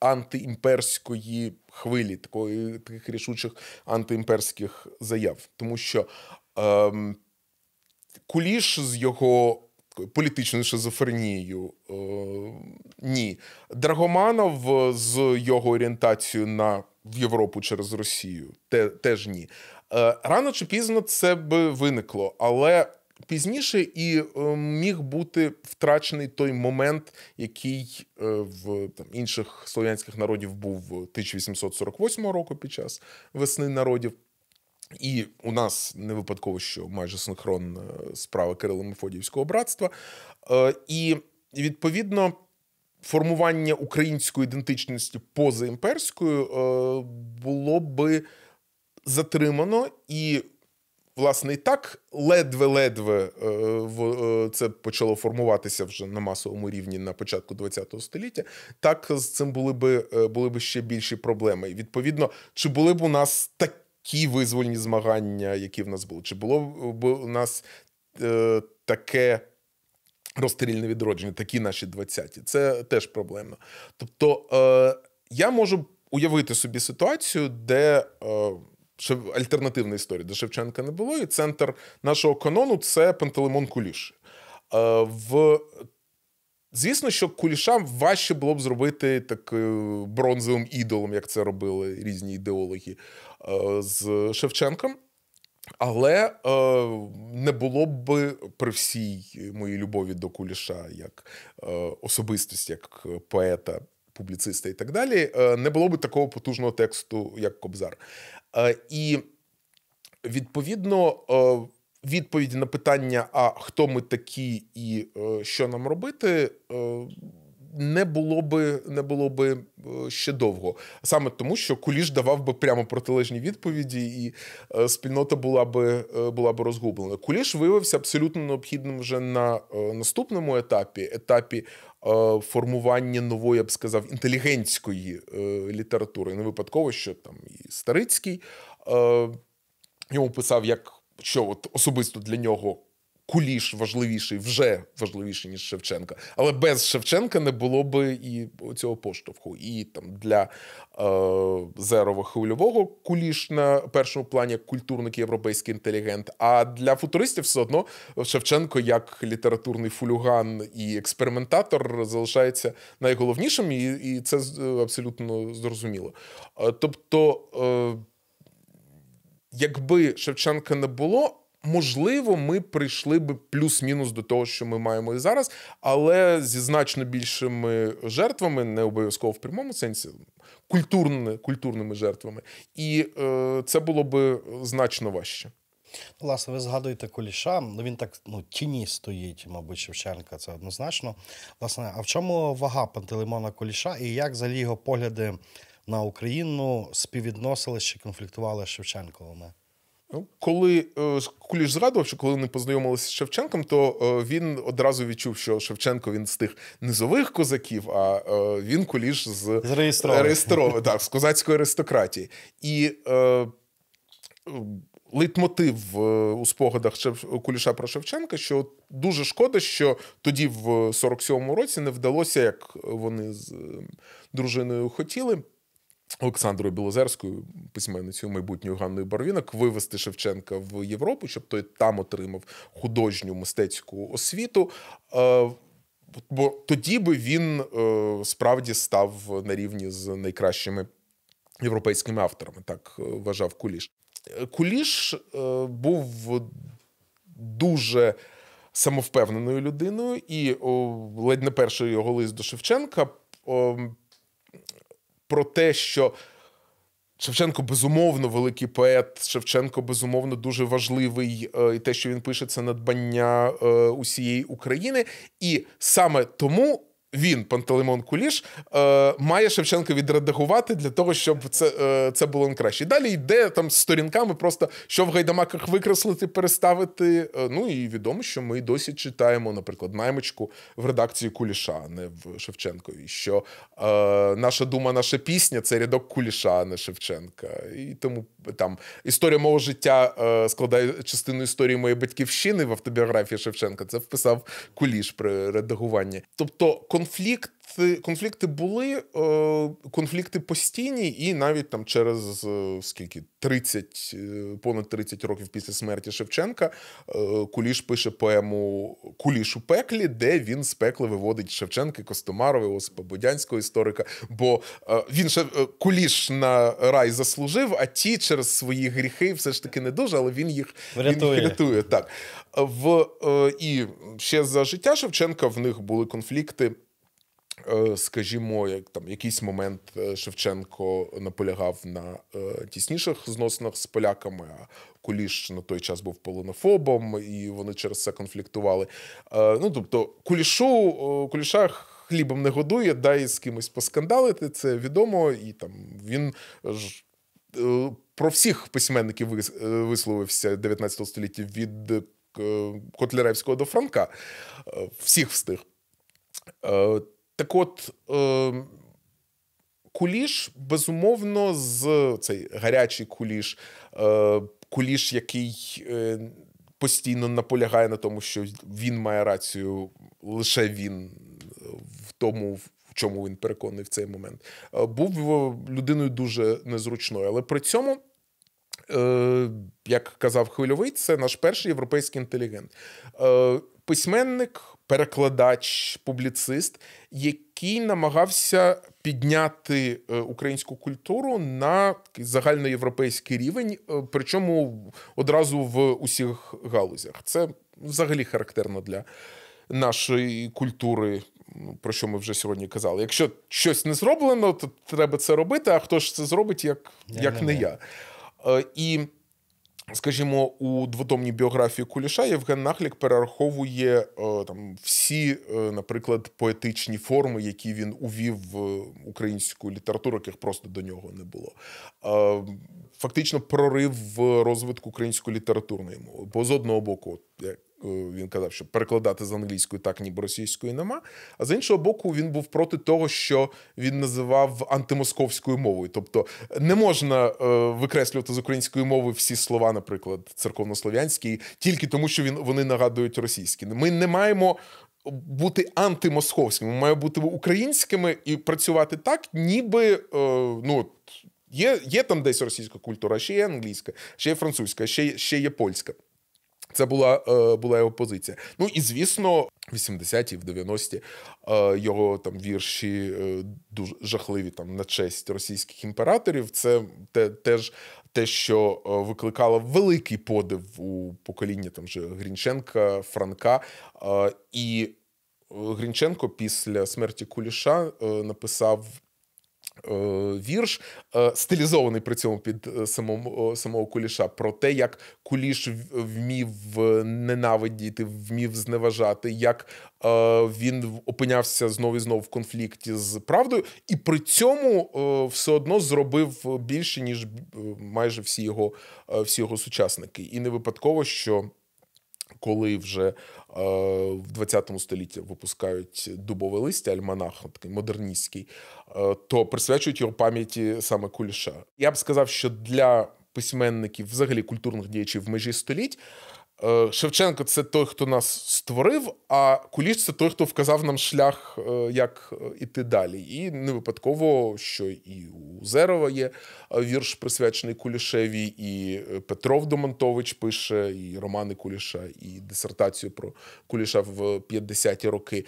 антиімперської хвилі, такої таких рішучих антиімперських заяв. Тому що ем, Куліш з його політичною шизофренією, е, ні. Драгоманов е, з його орієнтацією на в Європу через Росію, те, теж ні. Рано чи пізно це би виникло, але пізніше і е, міг бути втрачений той момент, який е, в там, інших слов'янських народів був 1848 року під час весни народів. І у нас не випадково, що майже синхронна е, справа Кирило Мефодіївського братства. І відповідно формування української ідентичності поза імперською було би затримано і власне, і так ледве-ледве е, е, це почало формуватися вже на масовому рівні на початку ХХ століття, так з цим були би е, були б ще більші проблеми. І відповідно, чи були б у нас такі визвольні змагання, які в нас були? Чи було б у нас таке? Розстрільне відродження, такі наші 20-ті. Це теж проблемно. Тобто е, я можу уявити собі ситуацію, де Ще альтернативна історія, до Шевченка не було, і центр нашого канону це Пантелеймон Куліш. Е, в Звісно, що кулішам важче було б зробити так бронзовим ідолом, як це робили різні ідеологи е, з Шевченком. Але е, не було б при всій моїй любові до Куліша як е, особистості, як поета, публіциста і так далі, е, не було б такого потужного тексту, як Кобзар. Е, і відповідно е, відповіді на питання: а хто ми такі і е, що нам робити? Не було би не було би ще довго, саме тому, що Куліш давав би прямо протилежні відповіді, і спільнота була би була би розгублена. Куліш виявився абсолютно необхідним вже на наступному етапі, етапі Е, формування нової, я б сказав, інтелігентської е, літератури. Не випадково, що там і Старицький е, йому писав, як що от особисто для нього Куліш важливіший, вже важливіший, ніж Шевченка. Але без Шевченка не було би і цього поштовху. І там для е, зерова хвильового куліш на першому плані як культурник європейський інтелігент. А для футуристів все одно Шевченко, як літературний фулюган і експериментатор, залишається найголовнішим, і і це абсолютно зрозуміло. Е, тобто, е, якби Шевченка не було можливо, ми прийшли би плюс-мінус до того, що ми маємо і зараз, але зі значно більшими жертвами, не обов'язково в прямому сенсі, культурними, культурними жертвами. І е, це було б значно важче. Власне, ви згадуєте Куліша, ну він так ну, тіні стоїть, мабуть, Шевченка, це однозначно. Власне, а в чому вага Пантелеймона Куліша і як взагалі його погляди на Україну співвідносили чи конфліктували з Шевченковими? Ну, коли е, Куліш згадував, що коли вони познайомилися з Шевченком, то е, він одразу відчув, що Шевченко він з тих низових козаків, а е, він Куліш з реєстрований, так, з козацької аристократії. І е, лейтмотив у спогадах Куліша про Шевченка, що дуже шкода, що тоді, в 47-му році, не вдалося, як вони з дружиною хотіли. Олександрою Білозерською, письменницею майбутньою Ганною Барвінок, вивести Шевченка в Європу, щоб той там отримав художню мистецьку освіту. Е, бо тоді би він е, справді став на рівні з найкращими європейськими авторами, так е, вважав Куліш. Куліш був дуже самовпевненою людиною, і ледь не перший його лист до Шевченка про те, що Шевченко безумовно великий поет. Шевченко безумовно дуже важливий, е, і те, що він пише, це надбання е, усієї України. І саме тому він, Пантелеймон Куліш, е, має Шевченка відредагувати для того, щоб це е, це було не краще. І далі йде там з сторінками, просто що в гайдамаках викреслити, переставити. Е, ну і відомо, що ми досі читаємо, наприклад, наймичку в редакції Куліша, а не в Шевченкові. Що е, наша дума, наша пісня це рядок Куліша, а не Шевченка. І тому там історія мого життя е, складає частину історії моєї батьківщини в автобіографії Шевченка. Це вписав Куліш при редагуванні. Тобто, конфлікти конфлікти були, е, конфлікти постійні, і навіть там через е, скільки 30, е, понад 30 років після смерті Шевченка Куліш пише поему Куліш у пеклі, де він з пекла виводить Шевченки, Костомарова, Осипа Будянського історика. Бо він ще Куліш на рай заслужив, а ті через свої гріхи все ж таки не дуже, але він їх врятує. Він їх рятує, так. В, І ще за життя Шевченка в них були конфлікти. Е, скажімо, як там якийсь момент е, Шевченко наполягав на е, тісніших зносинах з поляками. А Куліш на той час був полонофобом, і вони через це конфліктували. ну тобто, кулішу куліша хлібом не годує, дай з кимось поскандалити. Це відомо, і там він ж. про всіх письменників висловився 19 століття від Котляревського до Франка. Всіх встиг. Так от е, куліш, безумовно, з цей гарячий куліш, е, куліш, який е, постійно наполягає на тому, що він має рацію, лише він в тому. В чому він переконаний в цей момент, е, був людиною дуже незручною. Але при цьому, е, як казав Хвильовий, це наш перший європейський інтелігент. Е, письменник, перекладач, публіцист, який намагався підняти е, українську культуру на загальноєвропейський рівень, е, причому одразу в усіх галузях. Це взагалі характерно для нашої культури. Ну, про що ми вже сьогодні казали? Якщо щось не зроблено, то треба це робити. А хто ж це зробить, як, як не я? Е, і Скажімо, у двотомній біографії Куліша Євген Нахлік перераховує е, там всі, е, наприклад, поетичні форми, які він увів в українську літературу, яких просто до нього не було. Е, фактично, прорив в розвитку української літературної мови. Бо з одного боку, Е, він казав, що перекладати з англійської так, ніби російської нема. А з іншого боку, він був проти того, що він називав антимосковською мовою. Тобто не можна е, викреслювати з української мови всі слова, наприклад, церковнослов'янські, тільки тому, що він вони нагадують російські. Ми не маємо. Бути антимосковськими, має бути українськими і працювати так, ніби е, ну є є там десь російська культура, ще є англійська, ще є французька, ще ще є польська. Це була е, була його позиція. Ну і звісно, в 80-ті, в 90-ті його там вірші е, дуже жахливі там на честь російських імператорів. Це те, теж те, що е, викликало великий подив у покоління там же Грінченка, Франка і. Грінченко після смерті Куліша написав Е, вірш е, стилізований при цьому під е, самому, самого Куліша про те, як Куліш вмів ненавидіти, вмів зневажати, як він опинявся знову і знову в конфлікті з правдою, і при цьому все одно зробив більше ніж майже всі його всі його сучасники. І не випадково, що коли вже е, в 20 столітті випускають дубове листя, альманах, такий модерністський, е, то присвячують його пам'яті саме Куліша. Я б сказав, що для письменників, взагалі культурних діячів в межі століть. Е, Шевченко це той, хто нас створив, а Куліш це той, хто вказав нам шлях, е, як е, іти далі. І не випадково, що і у Зерова є вірш присвячений Кулішеві, і Петров Домонтович пише, і романи Куліша, і дисертацію про Куліша в 50-ті роки.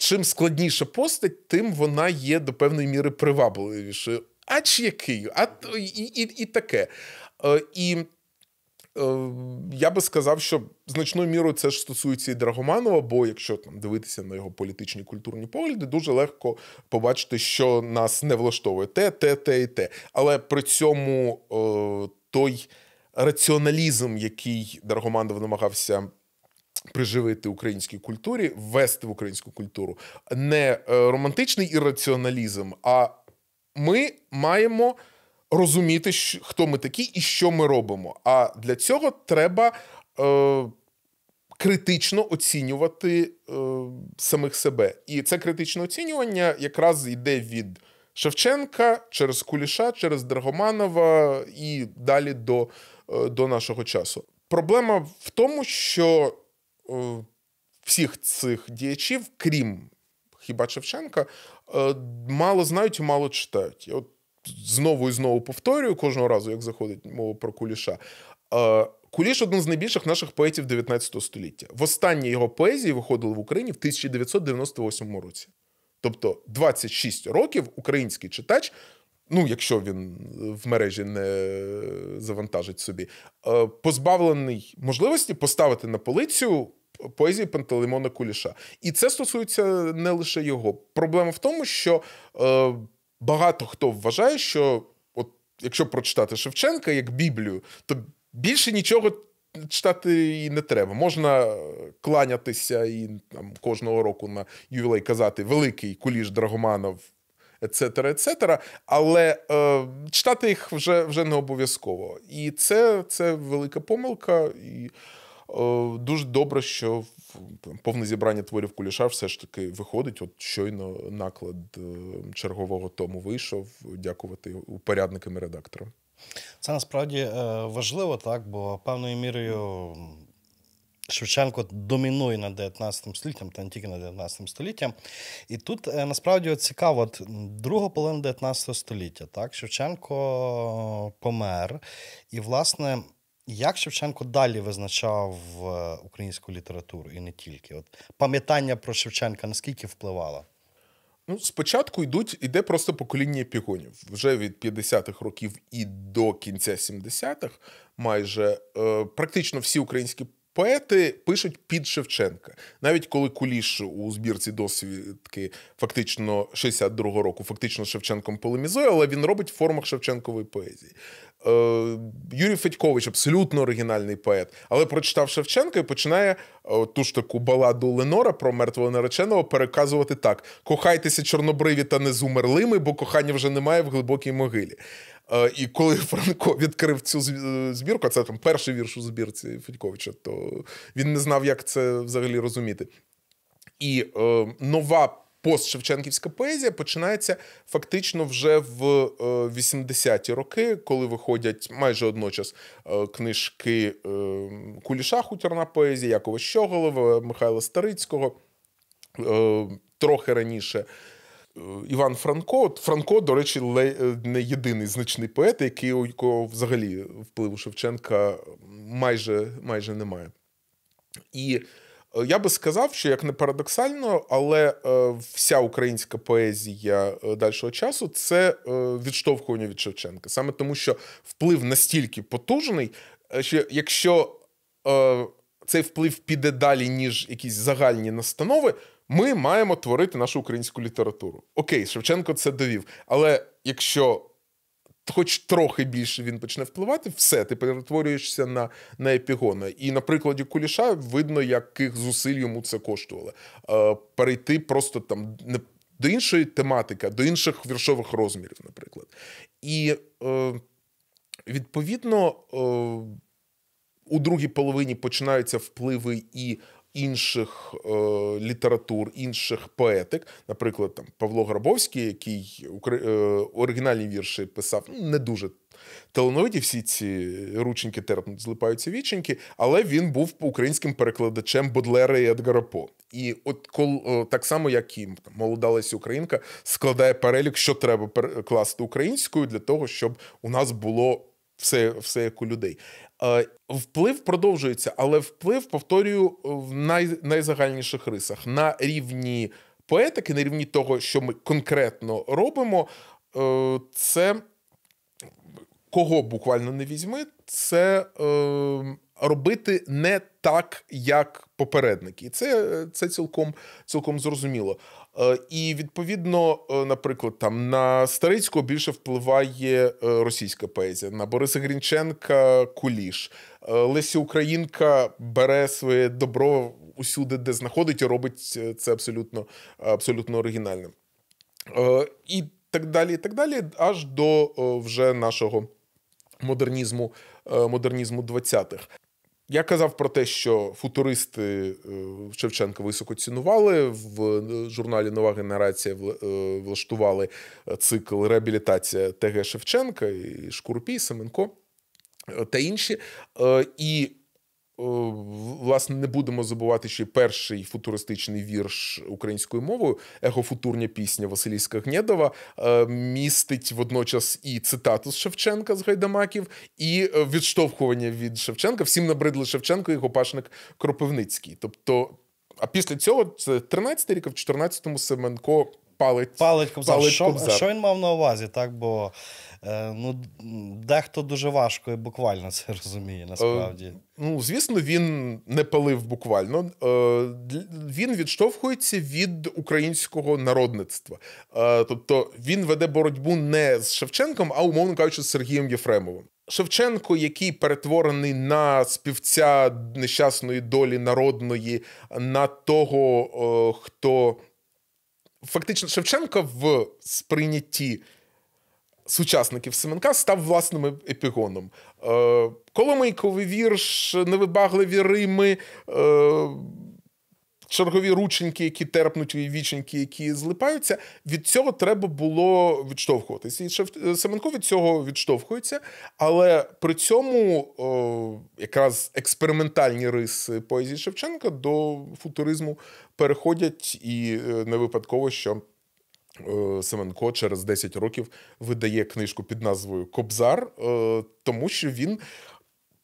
Чим складніша постать, тим вона є до певної міри привабливішою. Ач який, а і, і, і таке. І Е, я би сказав, що значною мірою це ж стосується і Драгоманова, бо якщо там дивитися на його політичні культурні погляди, дуже легко побачити, що нас не влаштовує те, те, те і те. Але при цьому е, той раціоналізм, який Драгоманов намагався. Приживити українській культурі, ввести в українську культуру не е, романтичний ірраціоналізм, а ми маємо розуміти, хто ми такі і що ми робимо. А для цього треба е, критично оцінювати е, самих себе. І це критичне оцінювання якраз йде від Шевченка через Куліша, через Драгоманова і далі до, е, до нашого часу. Проблема в тому, що е, всіх цих діячів, крім хіба Шевченка, е, мало знають і мало читають. от знову і знову повторюю кожного разу, як заходить мова про куліша. Е, Куліш один з найбільших наших поетів 19 століття. В останній його поезії виходили в Україні в 1998 році. Тобто 26 років український читач, ну якщо він в мережі не завантажить собі, е, позбавлений можливості поставити на полицю поезію Пантелеймона Куліша. І це стосується не лише його. Проблема в тому, що. Е, багато хто вважає, що от якщо прочитати Шевченка як Біблію, то більше нічого читати і не треба. Можна е, кланятися і там кожного року на ювілей казати Великий Куліш Драгоманов. Ецетера, ецетера, але е, читати їх вже вже не обов'язково. І це це велика помилка. І Е, дуже добре, що повне зібрання творів Куліша все ж таки виходить. От щойно наклад е, чергового тому вийшов. Дякувати упорядникам і редакторам. Це насправді е, важливо, так, бо певною мірою. Шевченко домінує над 19 століттям, та не тільки над 19 століттям. І тут насправді цікаво, от друга половина 19 століття, так, Шевченко помер. І, власне, як Шевченко далі визначав е, українську літературу і не тільки? От Пам'ятання про Шевченка наскільки впливало? Ну, Спочатку йдуть, іде просто покоління пігонів Вже від 50-х років і до кінця 70-х майже е, практично всі українські поети пишуть під Шевченка. Навіть коли Куліш у збірці досвідки фактично 62-го року, фактично Шевченком полемізує, але він робить в формах Шевченкової поезії. Е, Юрій Федькович абсолютно оригінальний поет, але прочитав Шевченка і починає е, ту ж таку баладу Ленора про мертвого нареченого переказувати так: кохайтеся чорнобриві та незумерлими, бо кохання вже немає в глибокій могилі. Е, і коли Франко відкрив цю збірку, це там перший вірш у збірці Федьковича, то він не знав, як це взагалі розуміти. І е, нова постшевченківська поезія починається фактично вже в 80-ті е, роки, коли виходять майже одночас е, книжки е, Куліша Хуторна поезія, Якова Щоголова, Михайла Старицького. Трохи раніше. Іван Франко. Франко, до речі, не єдиний значний поет, який у якого взагалі впливу Шевченка майже майже немає. І Е, я би сказав, що як не парадоксально, але е, вся українська поезія е, дальшого часу це відштовхування від Шевченка. Саме тому, що вплив настільки потужний, що якщо цей вплив піде далі, ніж якісь загальні настанови, ми маємо творити нашу українську літературу. Окей, Шевченко це довів. Але якщо хоч трохи більше він почне впливати, все, ти перетворюєшся на на епігона. І на прикладі Куліша видно, яких зусиль йому це коштувало. Е, перейти просто там не. До іншої тематики, до інших віршових розмірів, наприклад. І е, відповідно е, у другій половині починаються впливи і інших е, літератур, інших поетик, наприклад, там Павло Грабовський, який е, оригінальні вірші писав, ну, не дуже талановиті всі ці рученьки терпнуть, злипаються віченьки, але він був українським перекладачем Бодлера і Едгара По. І от кол е, так само, як і там, молода Лесі Українка складає перелік, що треба перекласти українською для того, щоб у нас було все, все як у людей. Е, вплив продовжується, але вплив, повторюю, в най, найзагальніших рисах на рівні поетики, на рівні того, що ми конкретно робимо, е, це кого буквально не візьми, це е, робити не так, як попередники. І це це цілком, цілком зрозуміло. Е, і відповідно, е, наприклад, там на Старицького більше впливає е, російська поезія, на Бориса Грінченка Куліш. Лесі Українка бере своє добро усюди, де знаходить, і робить це абсолютно абсолютно оригінальним. І так далі, і так далі, аж до вже нашого модернізму модернізму 20-х. Я казав про те, що футуристи е, Шевченка високо цінували. В е, журналі Нова генерація е, влаштували цикл реабілітація ТГ Шевченка і Шкурпій, Семенко та інші. І Е, власне, не будемо забувати, ще перший футуристичний вірш українською мовою егофутурня пісня Василійська Гнєдова е, містить водночас і цитату з Шевченка з Гайдамаків, і е, відштовхування від Шевченка. Всім набридли Шевченко і його пашник Кропивницький. Тобто, а після цього це 13-й рік, а в 14-му Семенко. Палить, палить, кобзар. палить кобзар. Що, що він мав на увазі, так? Бо Е, ну, дехто дуже важко і буквально це розуміє е, насправді. Ну, звісно, він не палив буквально. Е, він відштовхується від українського народництва. Тобто він веде боротьбу не з Шевченком, а умовно кажучи, з Сергієм Єфремовим. Шевченко, який перетворений на співця нещасної долі народної, на того, хто фактично Шевченка в сприйнятті сучасників Семенка став власним епігоном. Е, Коломийковий вірш, невибагливі Рими. Е, чергові рученьки, які терпнуть і віченьки, які злипаються, від цього треба було відштовхуватися. І е, Семенко від цього відштовхується, але при цьому о, якраз експериментальні риси поезії Шевченка до футуризму переходять і не випадково що. Е, Семенко через 10 років видає книжку під назвою Кобзар, е, тому що він.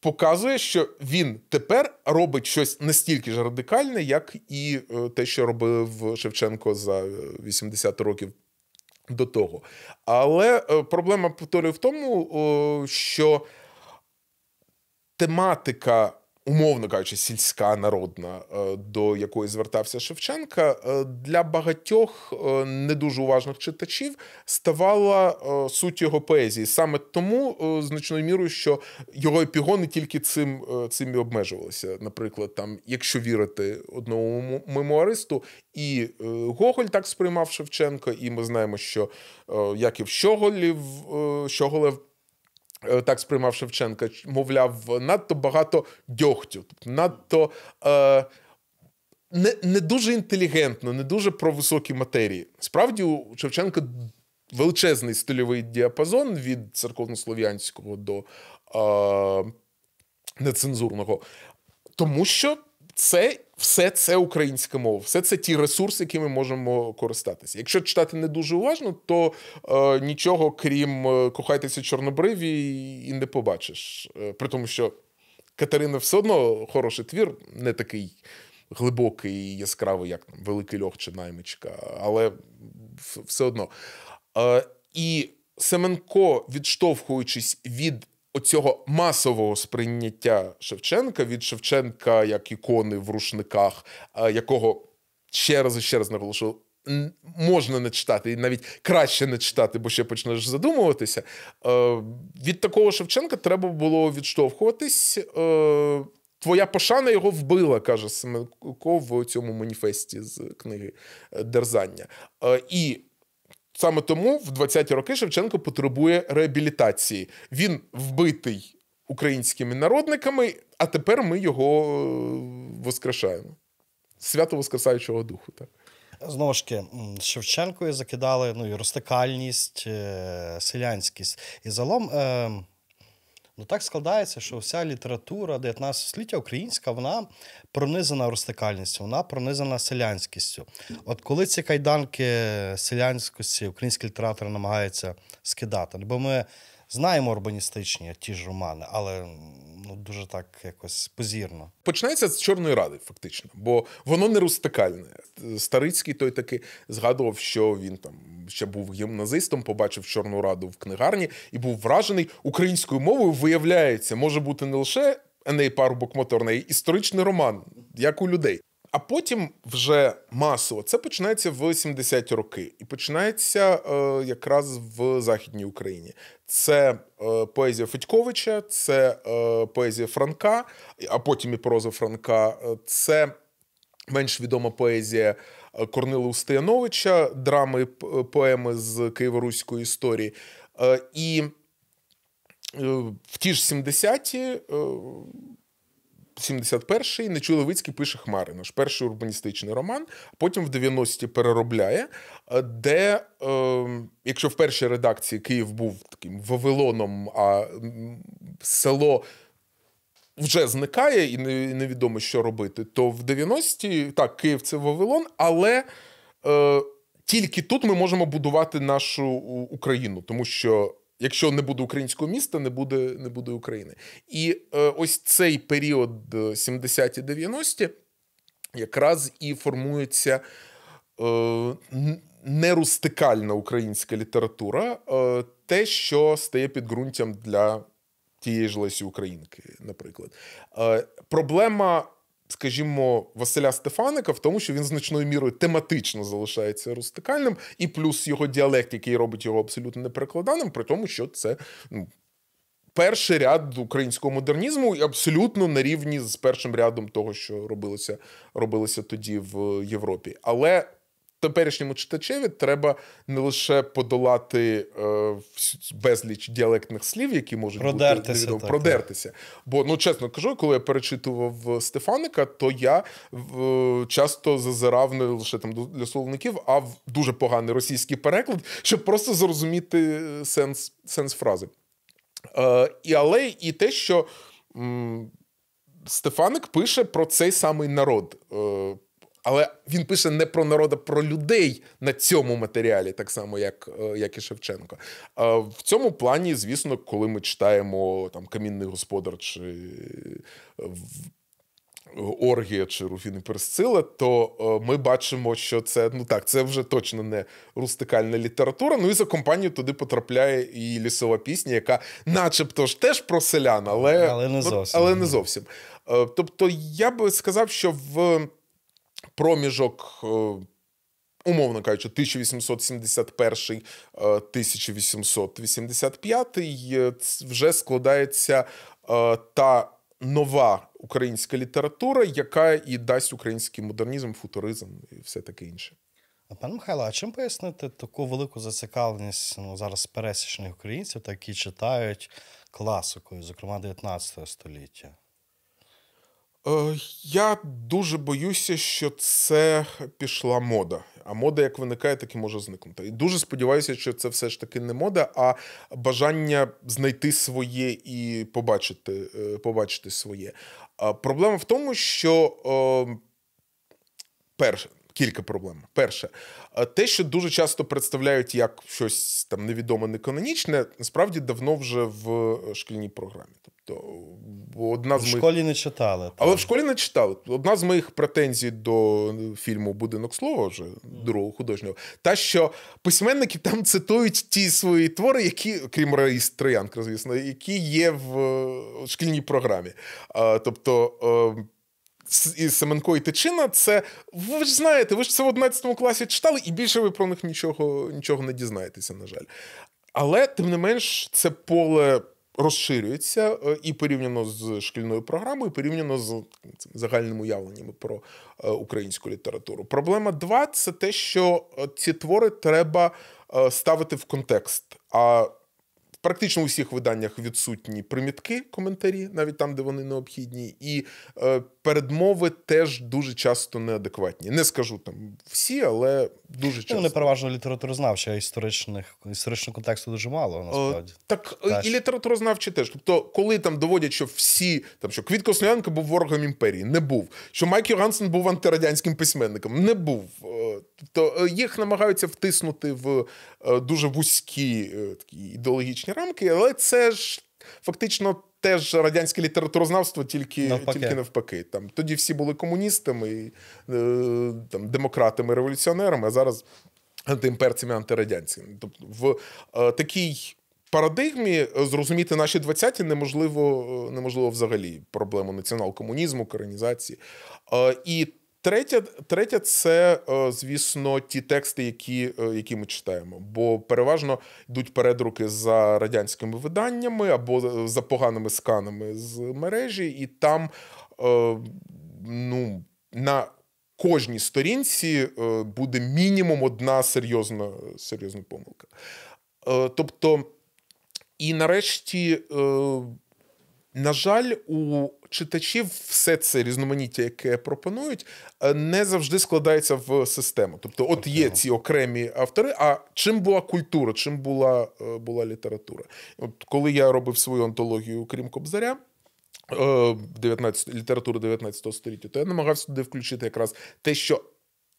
Показує, що він тепер робить щось настільки ж радикальне, як і е, те, що робив Шевченко за 80 років до того. Але проблема повторюю в тому, що тематика умовно кажучи, сільська народна, е, до якої звертався Шевченка, е, для багатьох е, не дуже уважних читачів ставала суть його поезії. Саме тому значною мірою, що його епігони тільки цим цим і обмежувалися. Наприклад, там, якщо вірити одному мемуаристу, і Гоголь так сприймав Шевченка, і ми знаємо, що як і в Щоголів Щоголев. Е, так сприймав Шевченка, мовляв, надто багато дьогтю, тобто надто е, не не дуже інтелігентно, не дуже про високі матерії. Справді, у Шевченка величезний стильовий діапазон від церковнослов'янського до е, нецензурного, тому що це все це українська мова, все це ті ресурси, які ми можемо користатися. Якщо читати не дуже уважно, то е, нічого крім е, кохайтеся чорнобриві і не побачиш. Е, при тому, що Катерина все одно хороший твір, не такий. Глибокий і яскравий, як там Великий Льох чи наймичка, але все одно. Е, І Семенко, відштовхуючись від оцього масового сприйняття Шевченка від Шевченка як ікони в рушниках, якого ще раз і ще раз наголошував. Можна не читати, і навіть краще не читати, бо ще почнеш задумуватися. Е, від такого Шевченка треба було відштовхуватись. Е, твоя пошана його вбила, каже Семенко в цьому маніфесті з книги е, Дерзання. і Саме тому в 20-ті роки Шевченко потребує реабілітації. Він вбитий українськими народниками, а тепер ми його е, воскрешаємо. Свято Воскресаючого Духу. так. Знову ж таки, Шевченкою закидали ну, і розтикальність, е, селянськість. І залом. Ем, Ну так складається, що вся література 19 століття українська вона пронизана рустикальністю, вона пронизана селянськістю. От коли ці кайданки селянськості український літератор намагаються скидати, бо ми. Знаємо урбаністичні ті ж романи, але ну дуже так якось позірно. Починається з Чорної ради, фактично, бо воно не рустикальне. Старицький той таки згадував, що він там ще був гімназистом, побачив Чорну раду в книгарні і був вражений українською мовою. Виявляється, може бути не лише еней парубок моторний, історичний роман, як у людей. А потім вже масово це починається в 70-ті роки і починається е, якраз в Західній Україні. Це е, поезія Федьковича, це е, поезія Франка, а потім і проза Франка. Е, це менш відома поезія е, Корнила Устияновича, драми поеми з києво-руської історії. Е, і в ті ж 70-ті 71-й Нечуловицький пише Хмари, наш перший урбаністичний роман. Потім в 90-ті переробляє, е, де, е, якщо в першій редакції Київ був таким Вавилоном, а село. Вже зникає, і невідомо, що робити. То в 90-ті так, Київ це Вавилон, але е, тільки тут ми можемо будувати нашу Україну, тому що Якщо не буде українського міста, не буде не буде України. І е, ось цей період 70-ті е, 90-ті якраз і формується е, нерустикальна українська література, е, те, що стає підґрунтям для тієї ж Лесі Українки, наприклад. Е, проблема скажімо, Василя Стефаника, в тому, що він значною мірою тематично залишається рустикальним, і плюс його діалект, який робить його абсолютно неперекладаним, при тому, що це ну, перший ряд українського модернізму і абсолютно на рівні з першим рядом того, що робилося, робилося тоді в Європі. Але теперішньому читачеві треба не лише подолати е, безліч діалектних слів, які можуть продертися, бути невідомо, так, продертися. Бо ну чесно кажу, коли я перечитував е, Стефаника, то я е, часто зазирав не лише там для словників, а в дуже поганий російський переклад, щоб просто зрозуміти е, сенс сенс фрази. Е, і але і те, що м, Стефаник пише про цей самий народ. Е, але він пише не про народа, а про людей на цьому матеріалі, так само, як е, як і Шевченко. В цьому плані, звісно, коли ми читаємо там Камінний господар чи е, Оргія чи Руфіни Персцила, то е, ми бачимо, що це ну так, це вже точно не рустикальна література. Ну і за компанію туди потрапляє і лісова пісня, яка, начебто, ж теж про селян, але, але не зовсім. Але не зовсім. Тобто, я би сказав, що в проміжок. Е, умовно кажучи, 1871 1885 е, е, вже складається та нова українська література, яка і дасть український модернізм, футуризм і все таке інше. А пане Михайло, а чим пояснити таку велику зацікавленість ну, зараз пересічних українців, які читають класикою, зокрема 19 століття? Е, я дуже боюся, що це пішла мода. А мода, як виникає, так і може зникнути. І дуже сподіваюся, що це все ж таки не мода, а бажання знайти своє і побачити е, побачити своє. Проблема в тому, що е, перше, Кілька проблем. Перше, е, те, що дуже часто представляють як щось там невідоме, неканонічне, насправді давно вже в е, шкільній програмі. Тобто, одна з в школі не читали, але в школі не читали. Одна з моїх претензій до е, фільму Будинок слова вже другого художнього, та що письменники там цитують ті свої твори, які, крім Раїс Троянка, звісно, які є в шкільній програмі. Тобто. Ем, і Семенко і Тичина, це ви ж знаєте, ви ж це в 11 класі читали, і більше ви про них нічого, нічого не дізнаєтеся, на жаль. Але тим не менш, це поле. Розширюється е, і порівняно з шкільною програмою, і порівняно з загальними уявленнями про е, українську літературу. Проблема два це те, що е, ці твори треба ставити в контекст. А Практично у всіх виданнях відсутні примітки, коментарі, навіть там, де вони необхідні, і е, передмови теж дуже часто неадекватні. Не скажу там всі, але дуже часто. Ну, вони переважно літературознавчі, а історичних історичного контексту дуже мало. Е, насправді е, так Дальше. і літературознавчі теж. Тобто, коли там доводять, що всі там що Квітко Слянка був ворогом імперії, не був. Що Майк Йогансен був антирадянським письменником, не був. Е, тобто е, їх намагаються втиснути в дуже вузькі такі ідеологічні рамки, але це ж фактично теж радянське літературознавство, тільки навпаки. тільки навпаки. Там тоді всі були комуністами, е, там демократами, революціонерами, а зараз антиімперцями, антирадянцями. Тобто в е, такій. Парадигмі е, зрозуміти наші 20-ті неможливо неможливо взагалі проблему націонал-комунізму, коронізації І Третє, третє це, е, звісно, ті тексти, які е, які ми читаємо. Бо переважно йдуть передруки за радянськими виданнями або за поганими сканами з мережі, і там е, ну, на кожній сторінці буде мінімум одна серйозна, серйозна помилка. Тобто, і нарешті, на жаль, у читачів все це різноманіття, яке пропонують, е, не завжди складається в систему. Тобто, от є ці окремі автори. А чим була культура, чим була е, була література? От коли я робив свою антологію, крім Кобзаря. 19, літератури 19 століття, то я намагався туди включити якраз те, що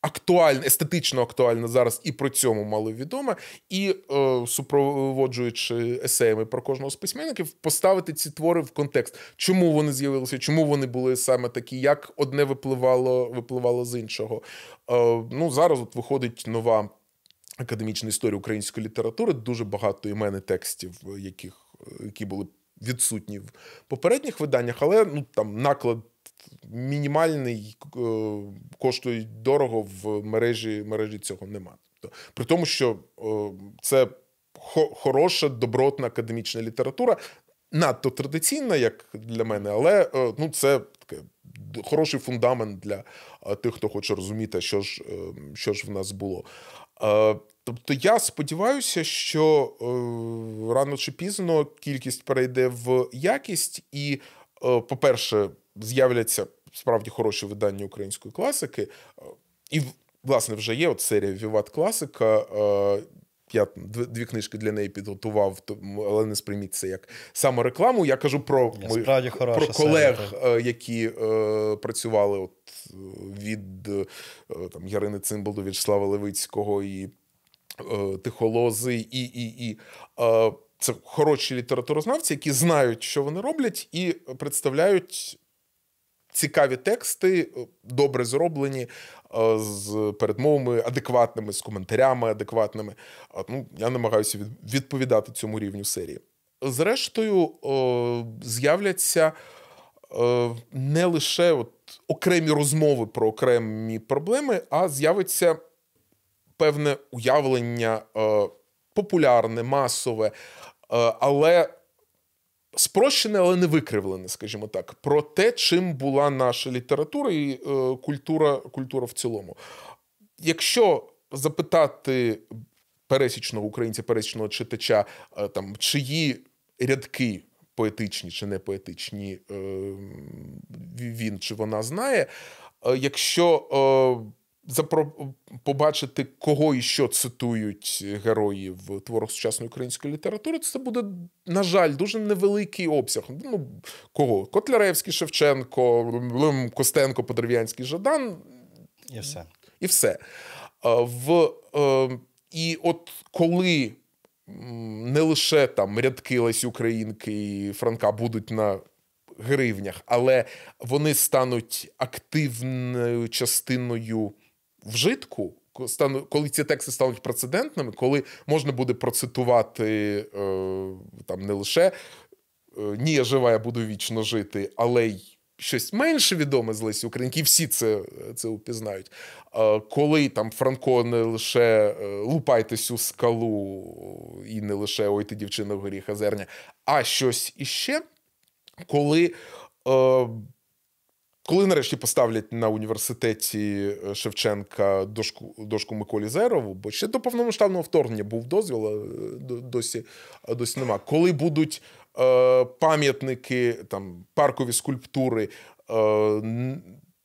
актуально, естетично актуально зараз і при цьому маловідоме, і е, супроводжуючи есеями про кожного з письменників, поставити ці твори в контекст, чому вони з'явилися, чому вони були саме такі, як одне випливало випливало з іншого. Е, ну зараз от виходить нова академічна історія української літератури. Дуже багато імен і текстів, яких які були відсутні в попередніх виданнях, але ну там наклад мінімальний е, коштує дорого в мережі мережі цього немає. при тому, що е, це хороша, добротна академічна література, надто традиційна, як для мене, але е, ну, це таке хороший фундамент для тих, хто хоче розуміти, що ж що ж в нас було. Тобто я сподіваюся, що рано чи пізно кількість перейде в якість, і, по-перше, з'являться справді хороші видання української класики. Е, і, власне, вже є от серія Віват Класика. Е, я дві книжки для неї підготував, але не сприйміть це як саморекламу. Я кажу про ми, про колег, серія. які е, працювали от е, від е, там, Ярини Цимбал до В'ячеслава Левицького і е, Тихолози. і, і, і Це хороші літературознавці, які знають, що вони роблять, і представляють цікаві тексти, е, добре зроблені, е, з передмовами адекватними, з коментарями адекватними. Е, ну, Я намагаюся відповідати цьому рівню серії. Зрештою, з'являться не лише от окремі розмови про окремі проблеми, а з'явиться певне уявлення популярне, масове, але спрощене, але не викривлене, скажімо так, про те, чим була наша література і е, культура, культура в цілому. Якщо запитати пересічного українця, пересічного читача, е, там чиї рядки. Поетичні чи не поетичні, е, він чи вона знає. Е, якщо е, запро... побачити, кого і що цитують герої в творах сучасної української літератури, це буде, на жаль, дуже невеликий обсяг. Ну, Кого? Котляревський, Шевченко, Костенко, Подерв'янський, Жадан. І все. І все. В, е, І от коли. Не лише там рядки Лесі Українки і Франка будуть на гривнях, але вони стануть активною частиною вжитку, коли ці тексти стануть прецедентними, коли можна буде процитувати е, там не лише е, Ні, я жива, я буду вічно жити, але й щось менше відоме з Лесі Українки, всі це це упізнають. коли там Франко не лише е, лупайтесь у скалу, і не лише Ой, ти дівчина в горі хазерня, а щось іще, коли. Коли нарешті поставлять на університеті е, Шевченка дошку дошку Миколі Зерову, бо ще до повномасштабного вторгнення був дозвіл, а досі досі нема. Коли будуть е, пам'ятники, там паркові скульптури, е,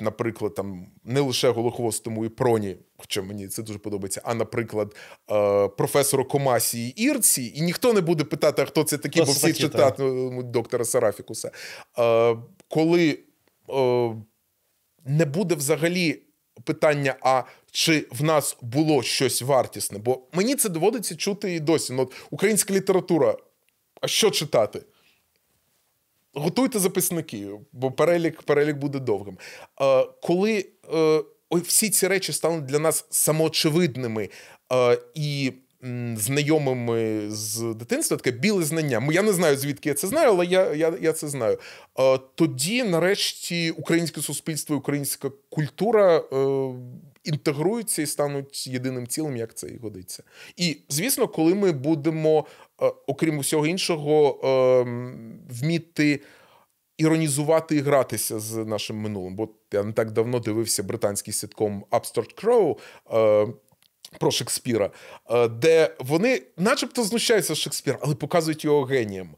наприклад, там не лише Голохвостому і проні, хоча мені це дуже подобається, а наприклад, е, професору Комасії Ірці, і ніхто не буде питати, а хто це такий, бо всі читатимуть доктора Сарафікуса. Е, Коли Е, не буде взагалі питання, а чи в нас було щось вартісне? Бо мені це доводиться чути і досі. Ну, от Українська література, а що читати? Готуйте записники, бо перелік перелік буде довгим. Е, Коли е, всі ці речі стануть для нас самоочевидними е, і знайомими з дитинства таке біле знання. Я не знаю, звідки я це знаю, але я я, я це знаю. Тоді, нарешті, українське суспільство і українська культура. Е, інтегруються і стануть єдиним цілим, як це і годиться. І звісно, коли ми будемо, е, окрім усього іншого, е, вміти іронізувати і гратися з нашим минулим. Бо я не так давно дивився британський сітком Upstart Crow, про Шекспіра, е, де вони, начебто, знущаються з Шекспіра, але показують його генієм. Е,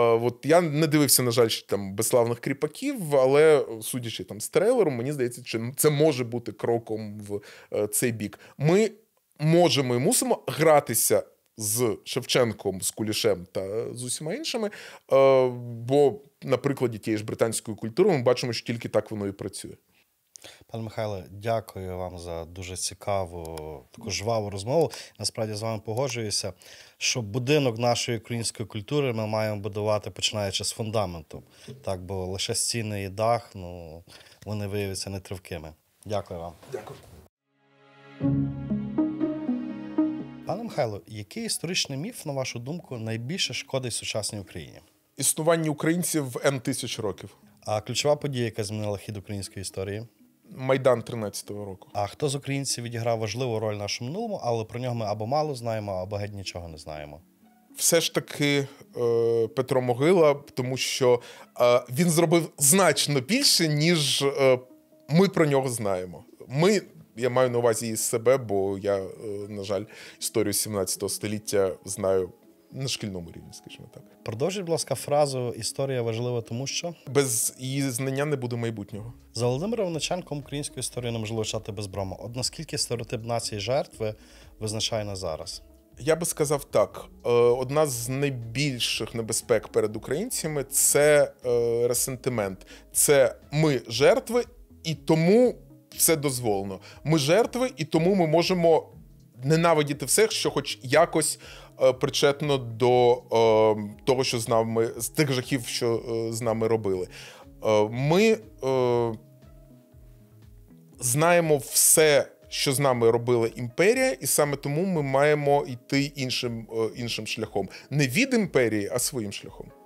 от я не дивився, на жаль, там безславних кріпаків, але судячи там з трейлером, мені здається, чи це може бути кроком в е, цей бік. Ми можемо і мусимо гратися. З Шевченком, з Кулішем та з усіма іншими. Бо на прикладі тієї ж британської культури ми бачимо, що тільки так воно і працює. Пане Михайле, дякую вам за дуже цікаву, таку жваву розмову. Насправді з вами погоджуюся, що будинок нашої української культури ми маємо будувати починаючи з фундаменту. Так, бо лише стіни і дах, ну вони виявляться нетривкими. Дякую вам. Дякую. Пане Михайло, який історичний міф, на вашу думку, найбільше шкодить сучасній Україні? Існування українців в М тисяч років. А ключова подія, яка змінила хід української історії? Майдан 13-го року. А хто з українців відіграв важливу роль в нашому минулому, але про нього ми або мало знаємо, або геть нічого не знаємо. Все ж таки е, Петро Могила, тому що е, він зробив значно більше, ніж е, ми про нього знаємо. Ми, я маю на увазі із себе, бо я, на жаль, історію 17 століття знаю на шкільному рівні, скажімо так. Продовжіть, будь ласка, фразу Історія важлива, тому що без її знання не буде майбутнього. За Володимиром Наченком української історії неможливо чати без брама. От наскільки стереотип нації жертви визначає на зараз? Я би сказав так: е, одна з найбільших небезпек перед українцями це е, ресентимент. Це ми жертви, і тому все дозволено. Ми жертви, і тому ми можемо ненавидіти все, що, хоч якось. Е, причетно до е, того, що з нами з тих жахів, що е, з нами робили. Ми знаємо все. Що з нами робила імперія, і саме тому ми маємо йти іншим іншим шляхом не від імперії, а своїм шляхом.